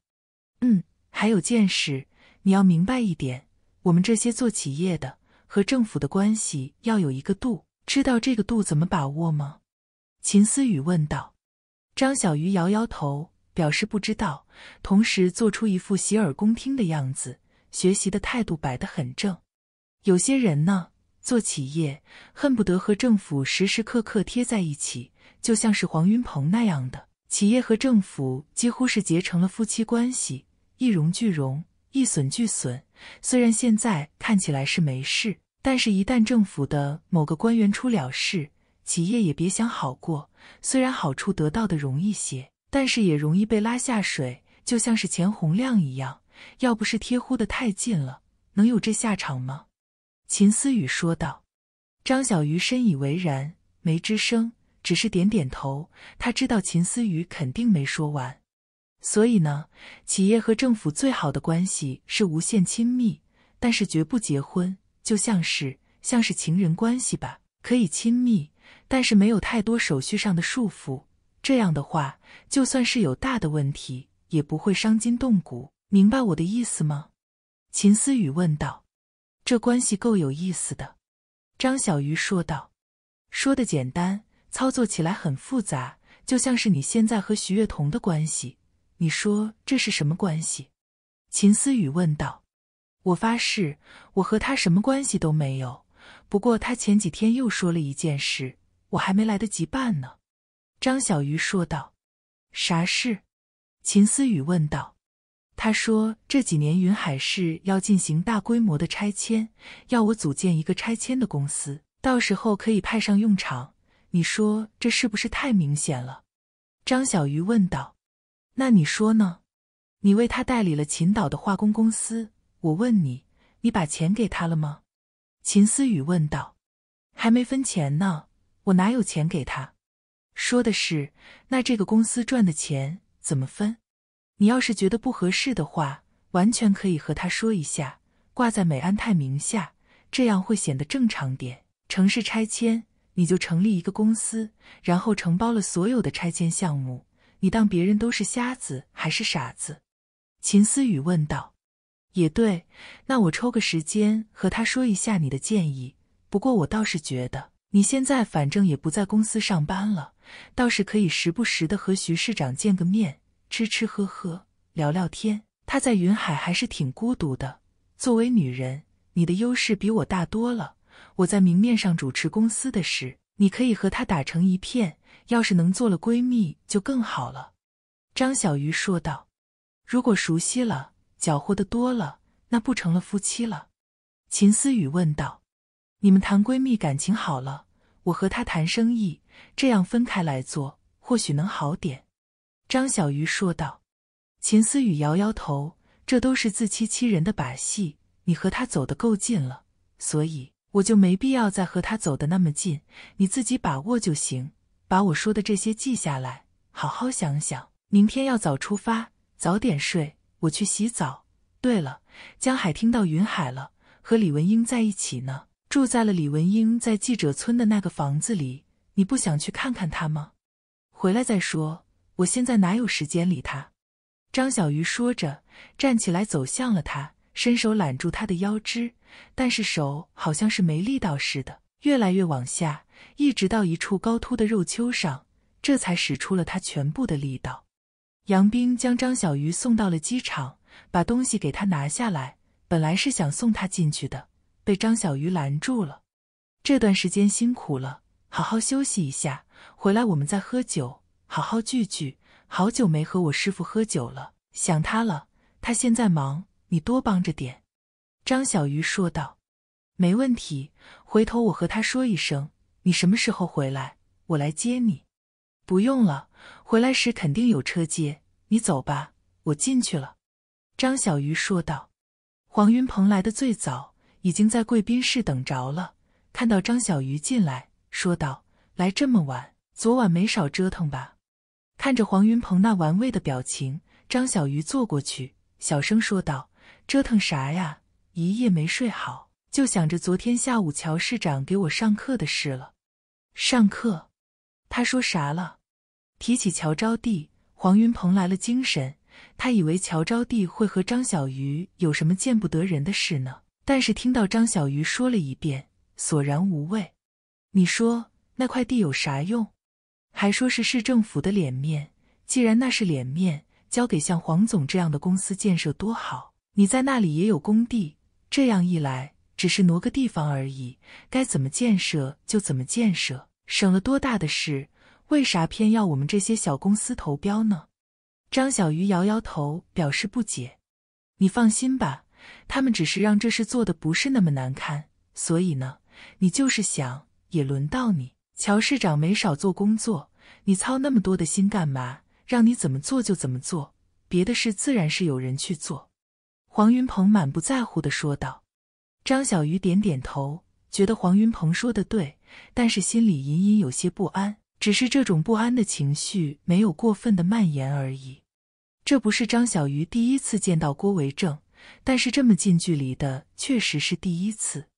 嗯，还有件事，你要明白一点，我们这些做企业的和政府的关系要有一个度，知道这个度怎么把握吗？”秦思雨问道。张小鱼摇摇头，表示不知道，同时做出一副洗耳恭听的样子，学习的态度摆得很正。有些人呢，做企业恨不得和政府时时刻刻贴在一起，就像是黄云鹏那样的企业，和政府几乎是结成了夫妻关系，一荣俱荣，一损俱损。虽然现在看起来是没事，但是一旦政府的某个官员出了事，企业也别想好过。虽然好处得到的容易些，但是也容易被拉下水。就像是钱洪亮一样，要不是贴乎的太近了，能有这下场吗？秦思雨说道：“张小鱼深以为然，没吱声，只是点点头。他知道秦思雨肯定没说完，所以呢，企业和政府最好的关系是无限亲密，但是绝不结婚，就像是像是情人关系吧，可以亲密，但是没有太多手续上的束缚。这样的话，就算是有大的问题，也不会伤筋动骨。明白我的意思吗？”秦思雨问道。这关系够有意思的，张小鱼说道。说的简单，操作起来很复杂，就像是你现在和徐月彤的关系，你说这是什么关系？秦思雨问道。我发誓，我和他什么关系都没有。不过他前几天又说了一件事，我还没来得及办呢。张小鱼说道。啥事？秦思雨问道。他说：“这几年云海市要进行大规模的拆迁，要我组建一个拆迁的公司，到时候可以派上用场。你说这是不是太明显了？”张小鱼问道。“那你说呢？你为他代理了秦岛的化工公司，我问你，你把钱给他了吗？”秦思雨问道。“还没分钱呢，我哪有钱给他？”说的是，“那这个公司赚的钱怎么分？”你要是觉得不合适的话，完全可以和他说一下，挂在美安泰名下，这样会显得正常点。城市拆迁，你就成立一个公司，然后承包了所有的拆迁项目，你当别人都是瞎子还是傻子？秦思雨问道。也对，那我抽个时间和他说一下你的建议。不过我倒是觉得，你现在反正也不在公司上班了，倒是可以时不时的和徐市长见个面。吃吃喝喝，聊聊天。她在云海还是挺孤独的。作为女人，你的优势比我大多了。我在明面上主持公司的事，你可以和她打成一片。要是能做了闺蜜，就更好了。”张小鱼说道。“如果熟悉了，搅和的多了，那不成了夫妻了？”秦思雨问道。“你们谈闺蜜感情好了，我和他谈生意，这样分开来做，或许能好点。”张小鱼说道：“秦思雨摇摇头，这都是自欺欺人的把戏。你和他走得够近了，所以我就没必要再和他走得那么近。你自己把握就行。把我说的这些记下来，好好想想。明天要早出发，早点睡。我去洗澡。对了，江海听到云海了，和李文英在一起呢，住在了李文英在记者村的那个房子里。你不想去看看他吗？回来再说。”我现在哪有时间理他？张小鱼说着，站起来走向了他，伸手揽住他的腰肢，但是手好像是没力道似的，越来越往下，一直到一处高凸的肉丘上，这才使出了他全部的力道。杨兵将张小鱼送到了机场，把东西给他拿下来。本来是想送他进去的，被张小鱼拦住了。这段时间辛苦了，好好休息一下，回来我们再喝酒。好好聚聚，好久没和我师傅喝酒了，想他了。他现在忙，你多帮着点。”张小鱼说道。“没问题，回头我和他说一声。你什么时候回来？我来接你。”“不用了，回来时肯定有车接。你走吧，我进去了。”张小鱼说道。黄云鹏来的最早，已经在贵宾室等着了。看到张小鱼进来，说道：“来这么晚，昨晚没少折腾吧？”看着黄云鹏那玩味的表情，张小鱼坐过去，小声说道：“折腾啥呀？一夜没睡好，就想着昨天下午乔市长给我上课的事了。上课，他说啥了？提起乔招娣，黄云鹏来了精神。他以为乔招娣会和张小鱼有什么见不得人的事呢，但是听到张小鱼说了一遍，索然无味。你说那块地有啥用？”还说是市政府的脸面，既然那是脸面，交给像黄总这样的公司建设多好。你在那里也有工地，这样一来，只是挪个地方而已，该怎么建设就怎么建设，省了多大的事？为啥偏要我们这些小公司投标呢？张小鱼摇摇头，表示不解。你放心吧，他们只是让这事做的不是那么难看。所以呢，你就是想也轮到你。乔市长没少做工作，你操那么多的心干嘛？让你怎么做就怎么做，别的事自然是有人去做。”黄云鹏满不在乎的说道。张小鱼点点头，觉得黄云鹏说的对，但是心里隐隐有些不安，只是这种不安的情绪没有过分的蔓延而已。这不是张小鱼第一次见到郭维正，但是这么近距离的确实是第一次。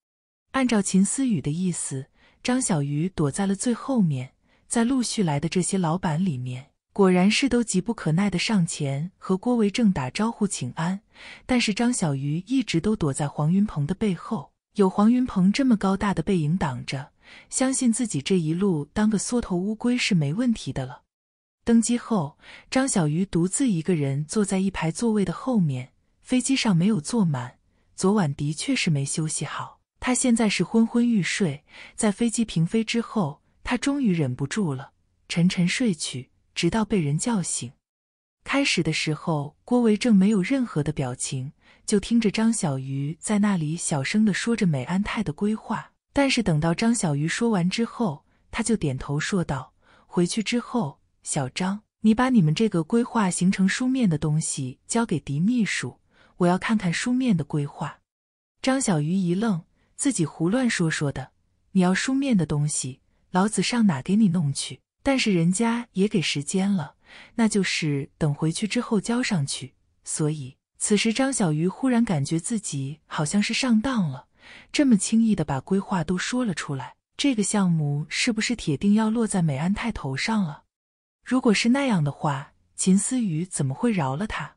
按照秦思雨的意思。张小鱼躲在了最后面，在陆续来的这些老板里面，果然是都急不可耐的上前和郭维正打招呼请安。但是张小鱼一直都躲在黄云鹏的背后，有黄云鹏这么高大的背影挡着，相信自己这一路当个缩头乌龟是没问题的了。登机后，张小鱼独自一个人坐在一排座位的后面。飞机上没有坐满，昨晚的确是没休息好。他现在是昏昏欲睡，在飞机平飞之后，他终于忍不住了，沉沉睡去，直到被人叫醒。开始的时候，郭维正没有任何的表情，就听着张小鱼在那里小声的说着美安泰的规划。但是等到张小鱼说完之后，他就点头说道：“回去之后，小张，你把你们这个规划形成书面的东西交给狄秘书，我要看看书面的规划。”张小鱼一愣。自己胡乱说说的，你要书面的东西，老子上哪给你弄去？但是人家也给时间了，那就是等回去之后交上去。所以此时张小鱼忽然感觉自己好像是上当了，这么轻易的把规划都说了出来，这个项目是不是铁定要落在美安泰头上了？如果是那样的话，秦思雨怎么会饶了他？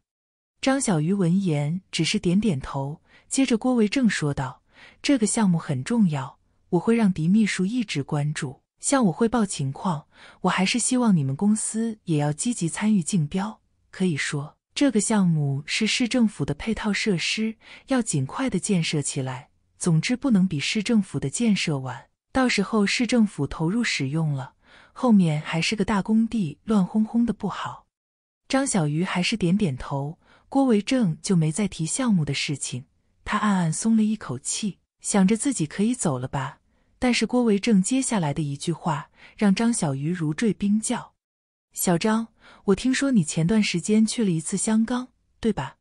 张小鱼闻言只是点点头，接着郭维正说道。这个项目很重要，我会让狄秘书一直关注，向我汇报情况。我还是希望你们公司也要积极参与竞标。可以说，这个项目是市政府的配套设施，要尽快的建设起来。总之，不能比市政府的建设晚。到时候市政府投入使用了，后面还是个大工地，乱哄哄的不好。张小鱼还是点点头，郭维正就没再提项目的事情。他暗暗松了一口气，想着自己可以走了吧。但是郭维正接下来的一句话让张小鱼如坠冰窖：“小张，我听说你前段时间去了一次香港，对吧？”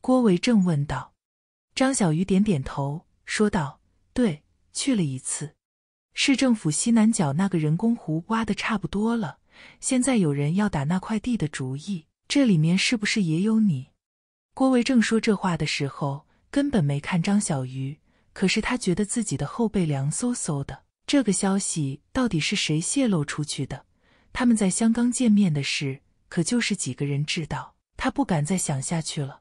郭维正问道。张小鱼点点头，说道：“对，去了一次。市政府西南角那个人工湖挖的差不多了，现在有人要打那块地的主意，这里面是不是也有你？”郭维正说这话的时候。根本没看张小鱼，可是他觉得自己的后背凉飕飕的。这个消息到底是谁泄露出去的？他们在香港见面的事，可就是几个人知道。他不敢再想下去了。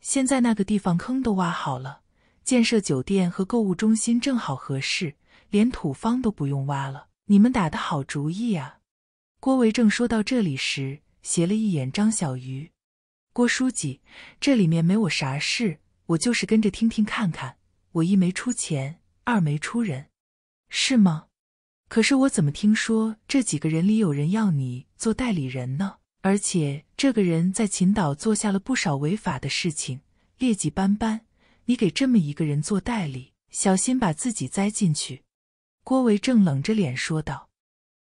现在那个地方坑都挖好了，建设酒店和购物中心正好合适，连土方都不用挖了。你们打的好主意啊！郭维正说到这里时，斜了一眼张小鱼。郭书记，这里面没我啥事。我就是跟着听听看看，我一没出钱，二没出人，是吗？可是我怎么听说这几个人里有人要你做代理人呢？而且这个人在秦岛做下了不少违法的事情，劣迹斑斑，你给这么一个人做代理，小心把自己栽进去。”郭维正冷着脸说道。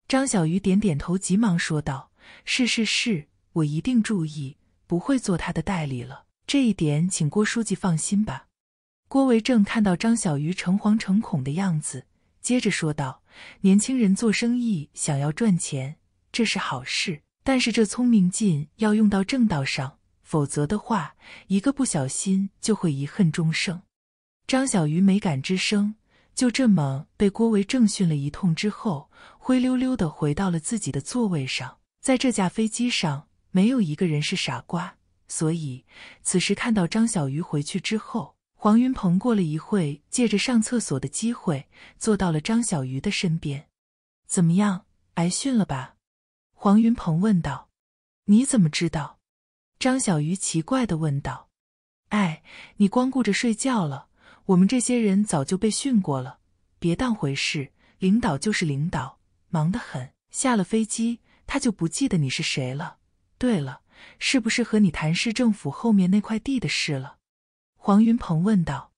张小鱼点点头，急忙说道：“是是是，我一定注意，不会做他的代理了。”这一点，请郭书记放心吧。郭维正看到张小鱼诚惶诚恐的样子，接着说道：“年轻人做生意想要赚钱，这是好事。但是这聪明劲要用到正道上，否则的话，一个不小心就会遗恨终生。”张小鱼没敢吱声，就这么被郭维正训了一通之后，灰溜溜的回到了自己的座位上。在这架飞机上，没有一个人是傻瓜。所以，此时看到张小鱼回去之后，黄云鹏过了一会，借着上厕所的机会，坐到了张小鱼的身边。“怎么样，挨训了吧？”黄云鹏问道。“你怎么知道？”张小鱼奇怪的问道。“哎，你光顾着睡觉了，我们这些人早就被训过了，别当回事。领导就是领导，忙得很。下了飞机，他就不记得你是谁了。对了。”是不是和你谈市政府后面那块地的事了？黄云鹏问道。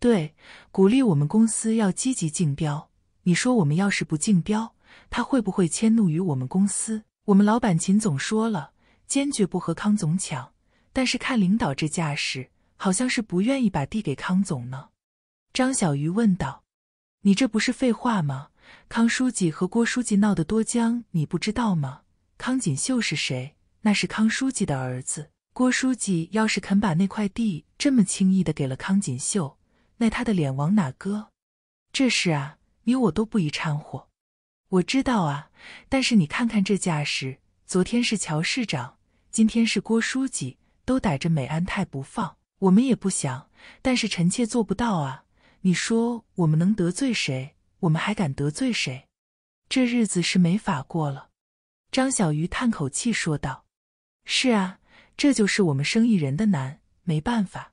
对，鼓励我们公司要积极竞标。你说我们要是不竞标，他会不会迁怒于我们公司？我们老板秦总说了，坚决不和康总抢。但是看领导这架势，好像是不愿意把地给康总呢。张小鱼问道。你这不是废话吗？康书记和郭书记闹得多僵，你不知道吗？康锦绣是谁？那是康书记的儿子郭书记，要是肯把那块地这么轻易的给了康锦绣，那他的脸往哪搁？这事啊，你我都不宜掺和。我知道啊，但是你看看这架势，昨天是乔市长，今天是郭书记，都逮着美安泰不放。我们也不想，但是臣妾做不到啊。你说我们能得罪谁？我们还敢得罪谁？这日子是没法过了。张小鱼叹口气说道。是啊，这就是我们生意人的难，没办法。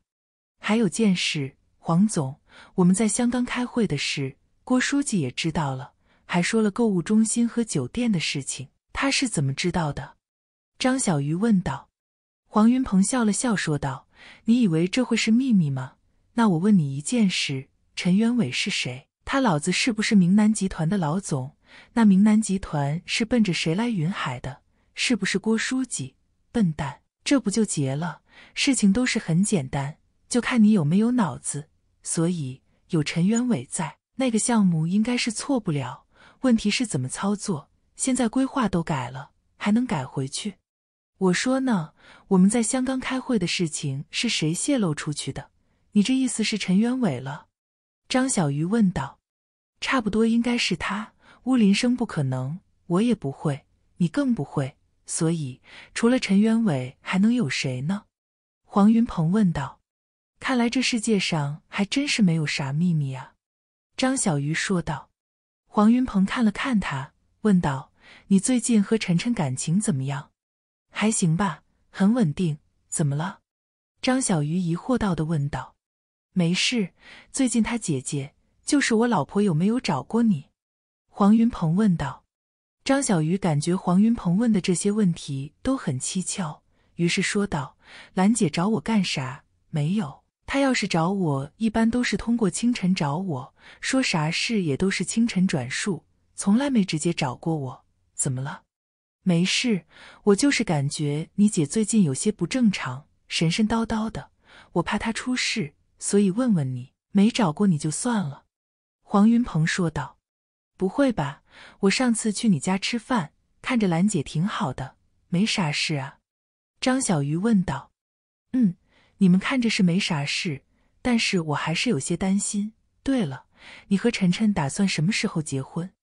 还有件事，黄总，我们在香港开会的事，郭书记也知道了，还说了购物中心和酒店的事情，他是怎么知道的？张小鱼问道。黄云鹏笑了笑说道：“你以为这会是秘密吗？那我问你一件事，陈元伟是谁？他老子是不是明南集团的老总？那明南集团是奔着谁来云海的？是不是郭书记？”笨蛋，这不就结了？事情都是很简单，就看你有没有脑子。所以有陈元伟在，那个项目应该是错不了。问题是怎么操作？现在规划都改了，还能改回去？我说呢，我们在香港开会的事情是谁泄露出去的？你这意思是陈元伟了？张小鱼问道。差不多应该是他，乌林生不可能，我也不会，你更不会。所以，除了陈元伟，还能有谁呢？黄云鹏问道。看来这世界上还真是没有啥秘密啊，张小鱼说道。黄云鹏看了看他，问道：“你最近和晨晨感情怎么样？还行吧，很稳定。怎么了？”张小鱼疑惑道的问道。“没事，最近他姐姐，就是我老婆，有没有找过你？”黄云鹏问道。张小鱼感觉黄云鹏问的这些问题都很蹊跷，于是说道：“兰姐找我干啥？没有，她要是找我，一般都是通过清晨找我，说啥事也都是清晨转述，从来没直接找过我。怎么了？没事，我就是感觉你姐最近有些不正常，神神叨叨的，我怕她出事，所以问问你。没找过你就算了。”黄云鹏说道。不会吧？我上次去你家吃饭，看着兰姐挺好的，没啥事啊。”张小鱼问道。“嗯，你们看着是没啥事，但是我还是有些担心。对了，你和晨晨打算什么时候结婚？”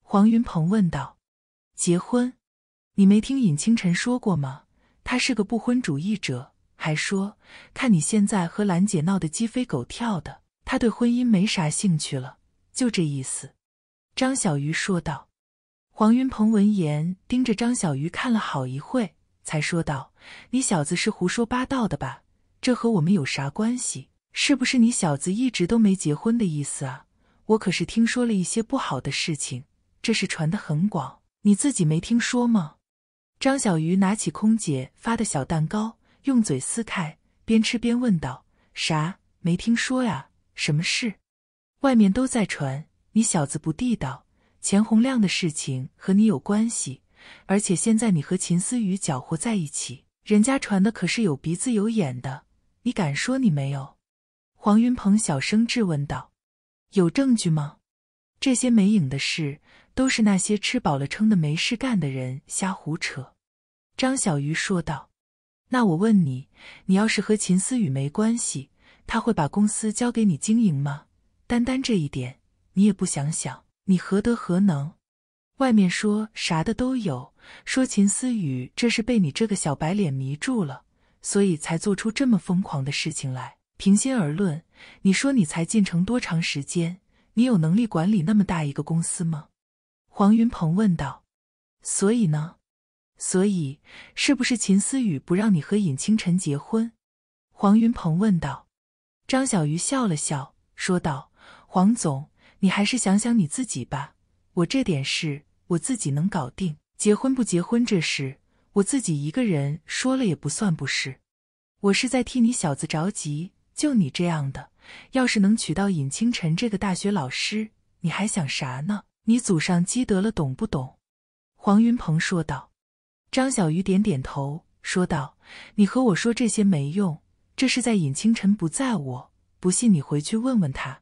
黄云鹏问道。“结婚？你没听尹清晨说过吗？他是个不婚主义者，还说看你现在和兰姐闹得鸡飞狗跳的，他对婚姻没啥兴趣了，就这意思。”张小鱼说道：“黄云鹏闻言，盯着张小鱼看了好一会才说道：‘你小子是胡说八道的吧？这和我们有啥关系？是不是你小子一直都没结婚的意思啊？我可是听说了一些不好的事情，这事传的很广，你自己没听说吗？’张小鱼拿起空姐发的小蛋糕，用嘴撕开，边吃边问道：‘啥没听说呀？什么事？外面都在传。’”你小子不地道！钱洪亮的事情和你有关系，而且现在你和秦思雨搅和在一起，人家传的可是有鼻子有眼的，你敢说你没有？黄云鹏小声质问道：“有证据吗？”这些没影的事，都是那些吃饱了撑的没事干的人瞎胡扯。”张小鱼说道。“那我问你，你要是和秦思雨没关系，他会把公司交给你经营吗？单单这一点。”你也不想想，你何德何能？外面说啥的都有，说秦思雨这是被你这个小白脸迷住了，所以才做出这么疯狂的事情来。平心而论，你说你才进城多长时间？你有能力管理那么大一个公司吗？黄云鹏问道。所以呢？所以是不是秦思雨不让你和尹清晨结婚？黄云鹏问道。张小鱼笑了笑，说道：“黄总。”你还是想想你自己吧，我这点事我自己能搞定。结婚不结婚这事，我自己一个人说了也不算，不是？我是在替你小子着急，就你这样的，要是能娶到尹清晨这个大学老师，你还想啥呢？你祖上积德了，懂不懂？黄云鹏说道。张小鱼点点头说道：“你和我说这些没用，这是在尹清晨不在，我不信你回去问问他。”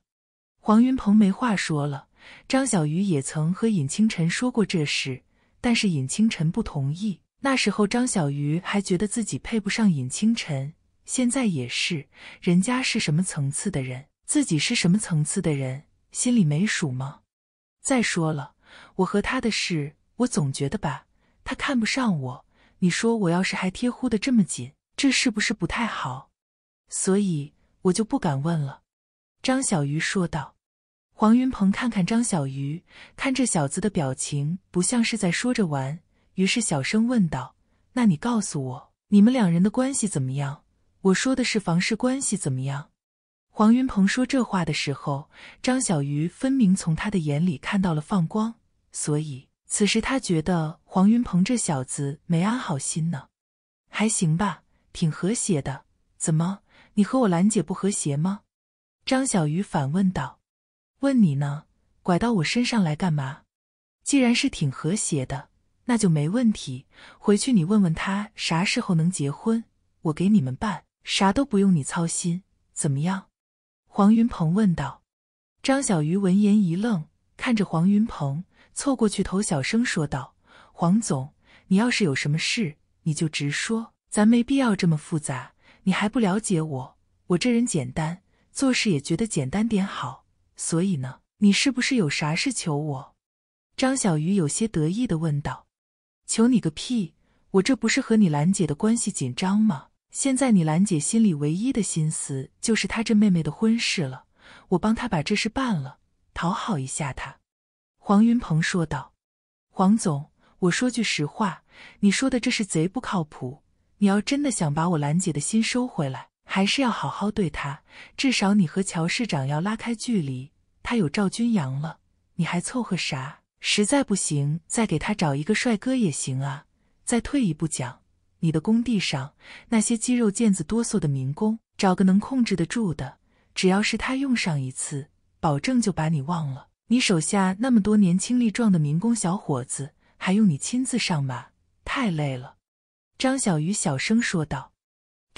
黄云鹏没话说了。张小鱼也曾和尹清晨说过这事，但是尹清晨不同意。那时候张小鱼还觉得自己配不上尹清晨，现在也是，人家是什么层次的人，自己是什么层次的人，心里没数吗？再说了，我和他的事，我总觉得吧，他看不上我。你说我要是还贴乎的这么紧，这是不是不太好？所以我就不敢问了。张小鱼说道：“黄云鹏，看看张小鱼，看这小子的表情，不像是在说着玩。于是小声问道：‘那你告诉我，你们两人的关系怎么样？我说的是房事关系怎么样？’黄云鹏说这话的时候，张小鱼分明从他的眼里看到了放光，所以此时他觉得黄云鹏这小子没安好心呢。还行吧，挺和谐的。怎么，你和我兰姐不和谐吗？”张小鱼反问道：“问你呢？拐到我身上来干嘛？既然是挺和谐的，那就没问题。回去你问问他啥时候能结婚，我给你们办，啥都不用你操心，怎么样？”黄云鹏问道。张小鱼闻言一愣，看着黄云鹏，凑过去头小声说道：“黄总，你要是有什么事，你就直说，咱没必要这么复杂。你还不了解我，我这人简单。”做事也觉得简单点好，所以呢，你是不是有啥事求我？”张小鱼有些得意的问道。“求你个屁！我这不是和你兰姐的关系紧张吗？现在你兰姐心里唯一的心思就是她这妹妹的婚事了，我帮她把这事办了，讨好一下她。”黄云鹏说道。“黄总，我说句实话，你说的这事贼不靠谱。你要真的想把我兰姐的心收回来。”还是要好好对他，至少你和乔市长要拉开距离。他有赵君阳了，你还凑合啥？实在不行，再给他找一个帅哥也行啊。再退一步讲，你的工地上那些肌肉腱子哆嗦的民工，找个能控制得住的，只要是他用上一次，保证就把你忘了。你手下那么多年轻力壮的民工小伙子，还用你亲自上马？太累了。”张小鱼小声说道。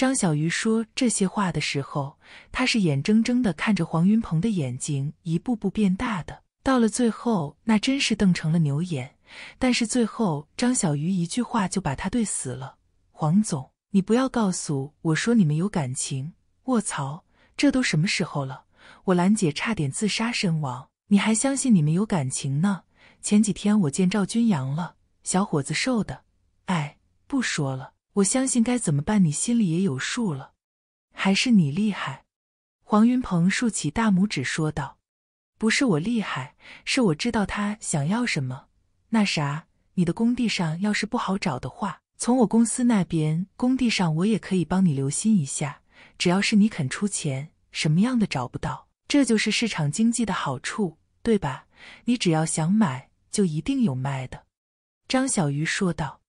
张小鱼说这些话的时候，他是眼睁睁的看着黄云鹏的眼睛一步步变大的，到了最后，那真是瞪成了牛眼。但是最后，张小鱼一句话就把他怼死了：“黄总，你不要告诉我说你们有感情！卧槽，这都什么时候了？我兰姐差点自杀身亡，你还相信你们有感情呢？前几天我见赵君阳了，小伙子瘦的，哎，不说了。”我相信该怎么办，你心里也有数了。还是你厉害，黄云鹏竖起大拇指说道：“不是我厉害，是我知道他想要什么。那啥，你的工地上要是不好找的话，从我公司那边工地上我也可以帮你留心一下，只要是你肯出钱，什么样的找不到？这就是市场经济的好处，对吧？你只要想买，就一定有卖的。”张小鱼说道。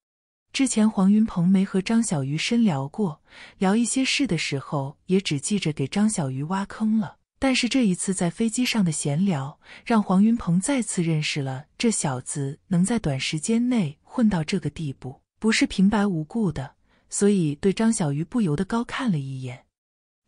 之前黄云鹏没和张小鱼深聊过，聊一些事的时候也只记着给张小鱼挖坑了。但是这一次在飞机上的闲聊，让黄云鹏再次认识了这小子能在短时间内混到这个地步，不是平白无故的，所以对张小鱼不由得高看了一眼。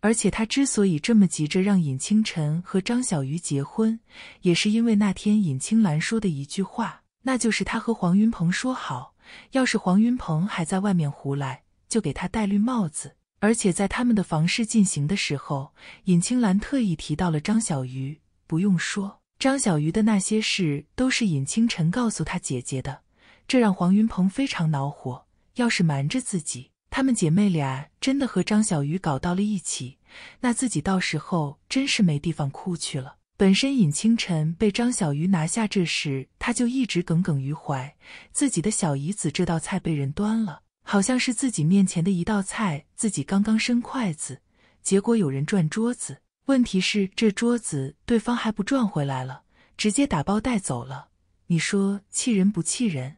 而且他之所以这么急着让尹清晨和张小鱼结婚，也是因为那天尹青兰说的一句话，那就是他和黄云鹏说好。要是黄云鹏还在外面胡来，就给他戴绿帽子。而且在他们的房事进行的时候，尹青兰特意提到了张小鱼。不用说，张小鱼的那些事都是尹清晨告诉他姐姐的，这让黄云鹏非常恼火。要是瞒着自己，他们姐妹俩真的和张小鱼搞到了一起，那自己到时候真是没地方哭去了。本身尹清晨被张小鱼拿下这事，他就一直耿耿于怀。自己的小姨子这道菜被人端了，好像是自己面前的一道菜，自己刚刚伸筷子，结果有人转桌子。问题是这桌子对方还不转回来了，直接打包带走了。你说气人不气人？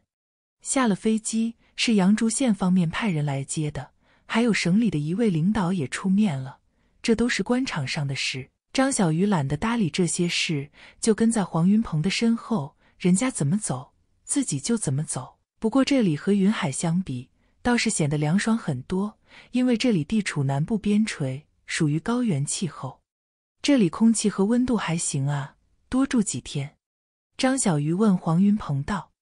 下了飞机是杨竹县方面派人来接的，还有省里的一位领导也出面了，这都是官场上的事。张小鱼懒得搭理这些事，就跟在黄云鹏的身后，人家怎么走，自己就怎么走。不过这里和云海相比，倒是显得凉爽很多，因为这里地处南部边陲，属于高原气候。这里空气和温度还行啊，多住几天。张小鱼问黄云鹏道：“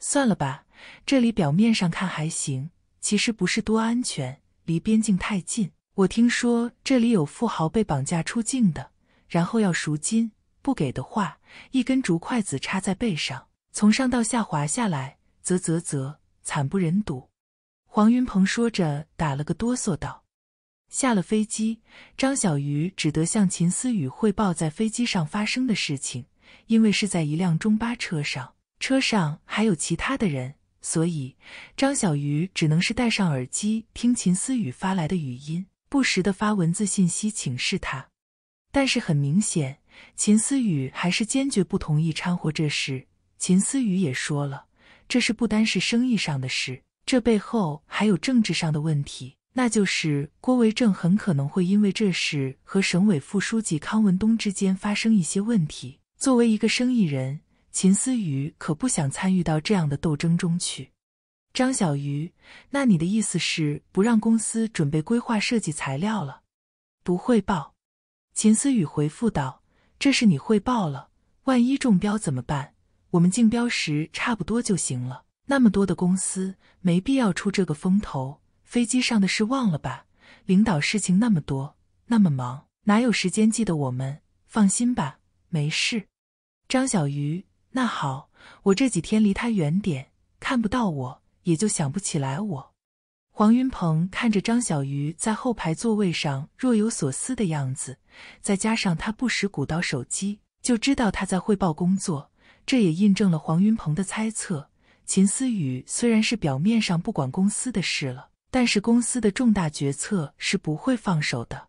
算了吧，这里表面上看还行，其实不是多安全，离边境太近。”我听说这里有富豪被绑架出境的，然后要赎金，不给的话，一根竹筷子插在背上，从上到下滑下来，啧啧啧，惨不忍睹。黄云鹏说着打了个哆嗦道：“下了飞机，张小鱼只得向秦思雨汇报在飞机上发生的事情，因为是在一辆中巴车上，车上还有其他的人，所以张小鱼只能是戴上耳机听秦思雨发来的语音。”不时的发文字信息请示他，但是很明显，秦思雨还是坚决不同意掺和这事。秦思雨也说了，这事不单是生意上的事，这背后还有政治上的问题，那就是郭维正很可能会因为这事和省委副书记康文东之间发生一些问题。作为一个生意人，秦思雨可不想参与到这样的斗争中去。张小鱼，那你的意思是不让公司准备规划设计材料了？不汇报。秦思雨回复道：“这是你汇报了，万一中标怎么办？我们竞标时差不多就行了。那么多的公司，没必要出这个风头。飞机上的事忘了吧，领导事情那么多，那么忙，哪有时间记得我们？放心吧，没事。”张小鱼，那好，我这几天离他远点，看不到我。也就想不起来我。黄云鹏看着张小鱼在后排座位上若有所思的样子，再加上他不时鼓捣手机，就知道他在汇报工作。这也印证了黄云鹏的猜测。秦思雨虽然是表面上不管公司的事了，但是公司的重大决策是不会放手的。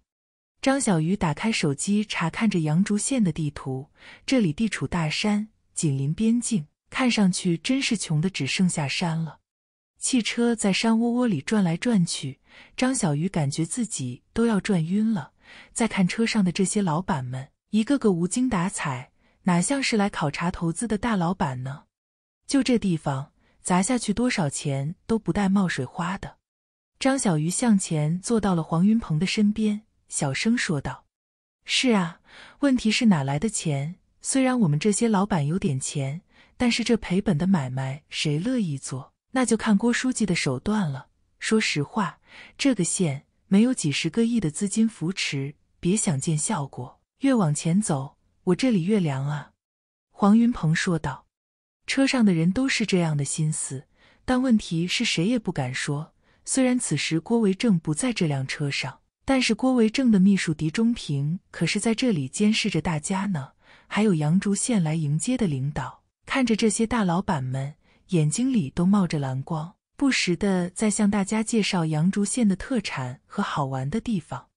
张小鱼打开手机，查看着杨竹县的地图。这里地处大山，紧邻边境，看上去真是穷的只剩下山了。汽车在山窝窝里转来转去，张小鱼感觉自己都要转晕了。再看车上的这些老板们，一个个无精打采，哪像是来考察投资的大老板呢？就这地方，砸下去多少钱都不带冒水花的。张小鱼向前坐到了黄云鹏的身边，小声说道：“是啊，问题是哪来的钱？虽然我们这些老板有点钱，但是这赔本的买卖谁乐意做？”那就看郭书记的手段了。说实话，这个县没有几十个亿的资金扶持，别想见效果。越往前走，我这里越凉啊。”黄云鹏说道。车上的人都是这样的心思，但问题是谁也不敢说。虽然此时郭维正不在这辆车上，但是郭维正的秘书狄中平可是在这里监视着大家呢。还有杨竹县来迎接的领导，看着这些大老板们。眼睛里都冒着蓝光，不时的在向大家介绍阳竹县的特产和好玩的地方。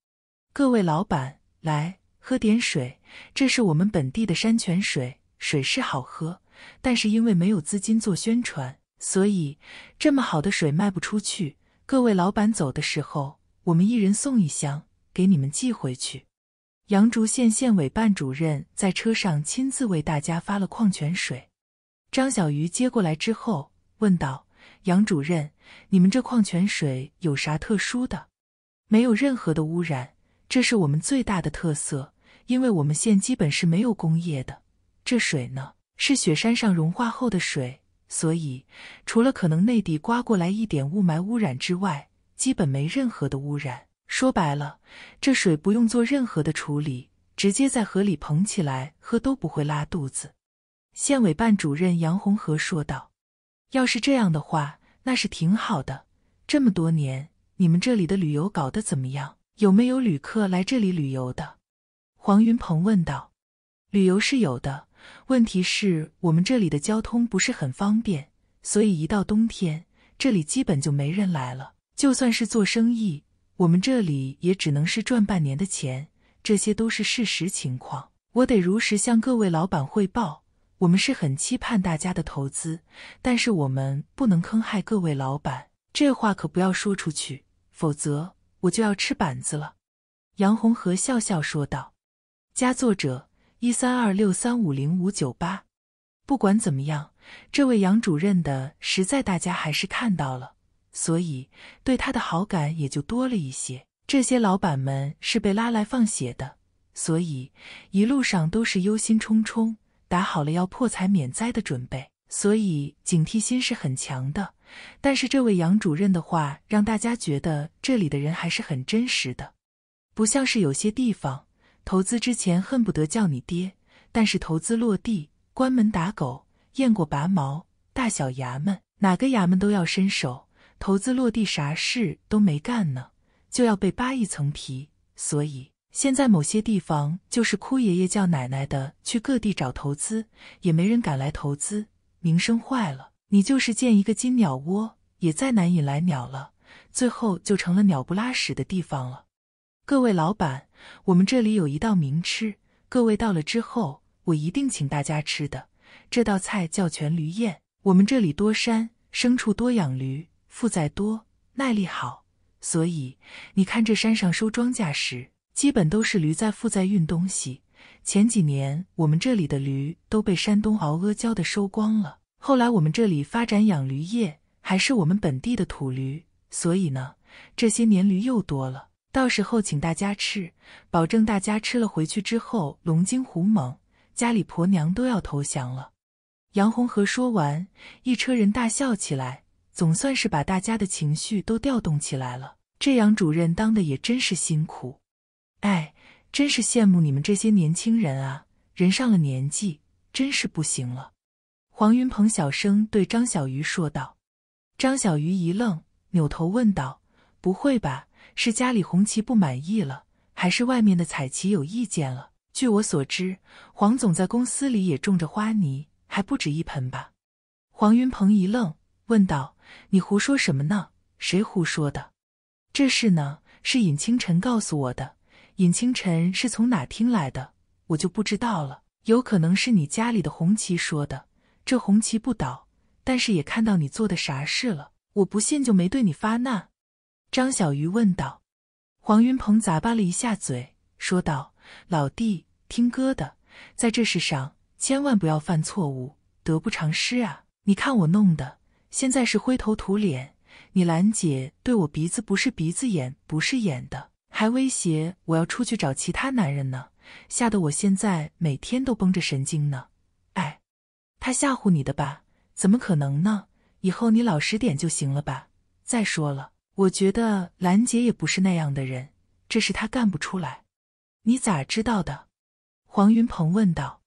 各位老板，来喝点水，这是我们本地的山泉水，水是好喝，但是因为没有资金做宣传，所以这么好的水卖不出去。各位老板走的时候，我们一人送一箱给你们寄回去。阳竹县县委办主任在车上亲自为大家发了矿泉水。张小鱼接过来之后问道：“杨主任，你们这矿泉水有啥特殊的？没有任何的污染，这是我们最大的特色。因为我们县基本是没有工业的，这水呢是雪山上融化后的水，所以除了可能内地刮过来一点雾霾污染之外，基本没任何的污染。说白了，这水不用做任何的处理，直接在河里捧起来喝都不会拉肚子。”县委办主任杨红河说道：“要是这样的话，那是挺好的。这么多年，你们这里的旅游搞得怎么样？有没有旅客来这里旅游的？”黄云鹏问道：“旅游是有的，问题是我们这里的交通不是很方便，所以一到冬天，这里基本就没人来了。就算是做生意，我们这里也只能是赚半年的钱，这些都是事实情况，我得如实向各位老板汇报。”我们是很期盼大家的投资，但是我们不能坑害各位老板，这话可不要说出去，否则我就要吃板子了。”杨红河笑笑说道。加作者一三二六三五零五九八。不管怎么样，这位杨主任的实在大家还是看到了，所以对他的好感也就多了一些。这些老板们是被拉来放血的，所以一路上都是忧心忡忡。打好了要破财免灾的准备，所以警惕心是很强的。但是这位杨主任的话让大家觉得这里的人还是很真实的，不像是有些地方投资之前恨不得叫你爹，但是投资落地关门打狗，雁过拔毛，大小衙门哪个衙门都要伸手，投资落地啥事都没干呢，就要被扒一层皮。所以。现在某些地方就是哭爷爷叫奶奶的，去各地找投资，也没人敢来投资，名声坏了。你就是建一个金鸟窝，也再难引来鸟了。最后就成了鸟不拉屎的地方了。各位老板，我们这里有一道名吃，各位到了之后，我一定请大家吃的。这道菜叫全驴宴。我们这里多山，牲畜多养驴，负载多，耐力好，所以你看这山上收庄稼时。基本都是驴在负在运东西。前几年我们这里的驴都被山东熬阿胶的收光了。后来我们这里发展养驴业，还是我们本地的土驴。所以呢，这些年驴又多了。到时候请大家吃，保证大家吃了回去之后龙精虎猛，家里婆娘都要投降了。杨红和说完，一车人大笑起来，总算是把大家的情绪都调动起来了。这杨主任当的也真是辛苦。哎，真是羡慕你们这些年轻人啊！人上了年纪，真是不行了。黄云鹏小声对张小鱼说道。张小鱼一愣，扭头问道：“不会吧？是家里红旗不满意了，还是外面的彩旗有意见了？”据我所知，黄总在公司里也种着花泥，还不止一盆吧？黄云鹏一愣，问道：“你胡说什么呢？谁胡说的？这事呢，是尹清晨告诉我的。”尹清晨是从哪听来的，我就不知道了。有可能是你家里的红旗说的。这红旗不倒，但是也看到你做的啥事了。我不信就没对你发难。张小鱼问道。黄云鹏咂巴了一下嘴，说道：“老弟，听哥的，在这世上千万不要犯错误，得不偿失啊！你看我弄的，现在是灰头土脸。你兰姐对我鼻子不是鼻子，眼不是眼的。”还威胁我要出去找其他男人呢，吓得我现在每天都绷着神经呢。哎，他吓唬你的吧？怎么可能呢？以后你老实点就行了吧。再说了，我觉得兰姐也不是那样的人，这是她干不出来。你咋知道的？黄云鹏问道。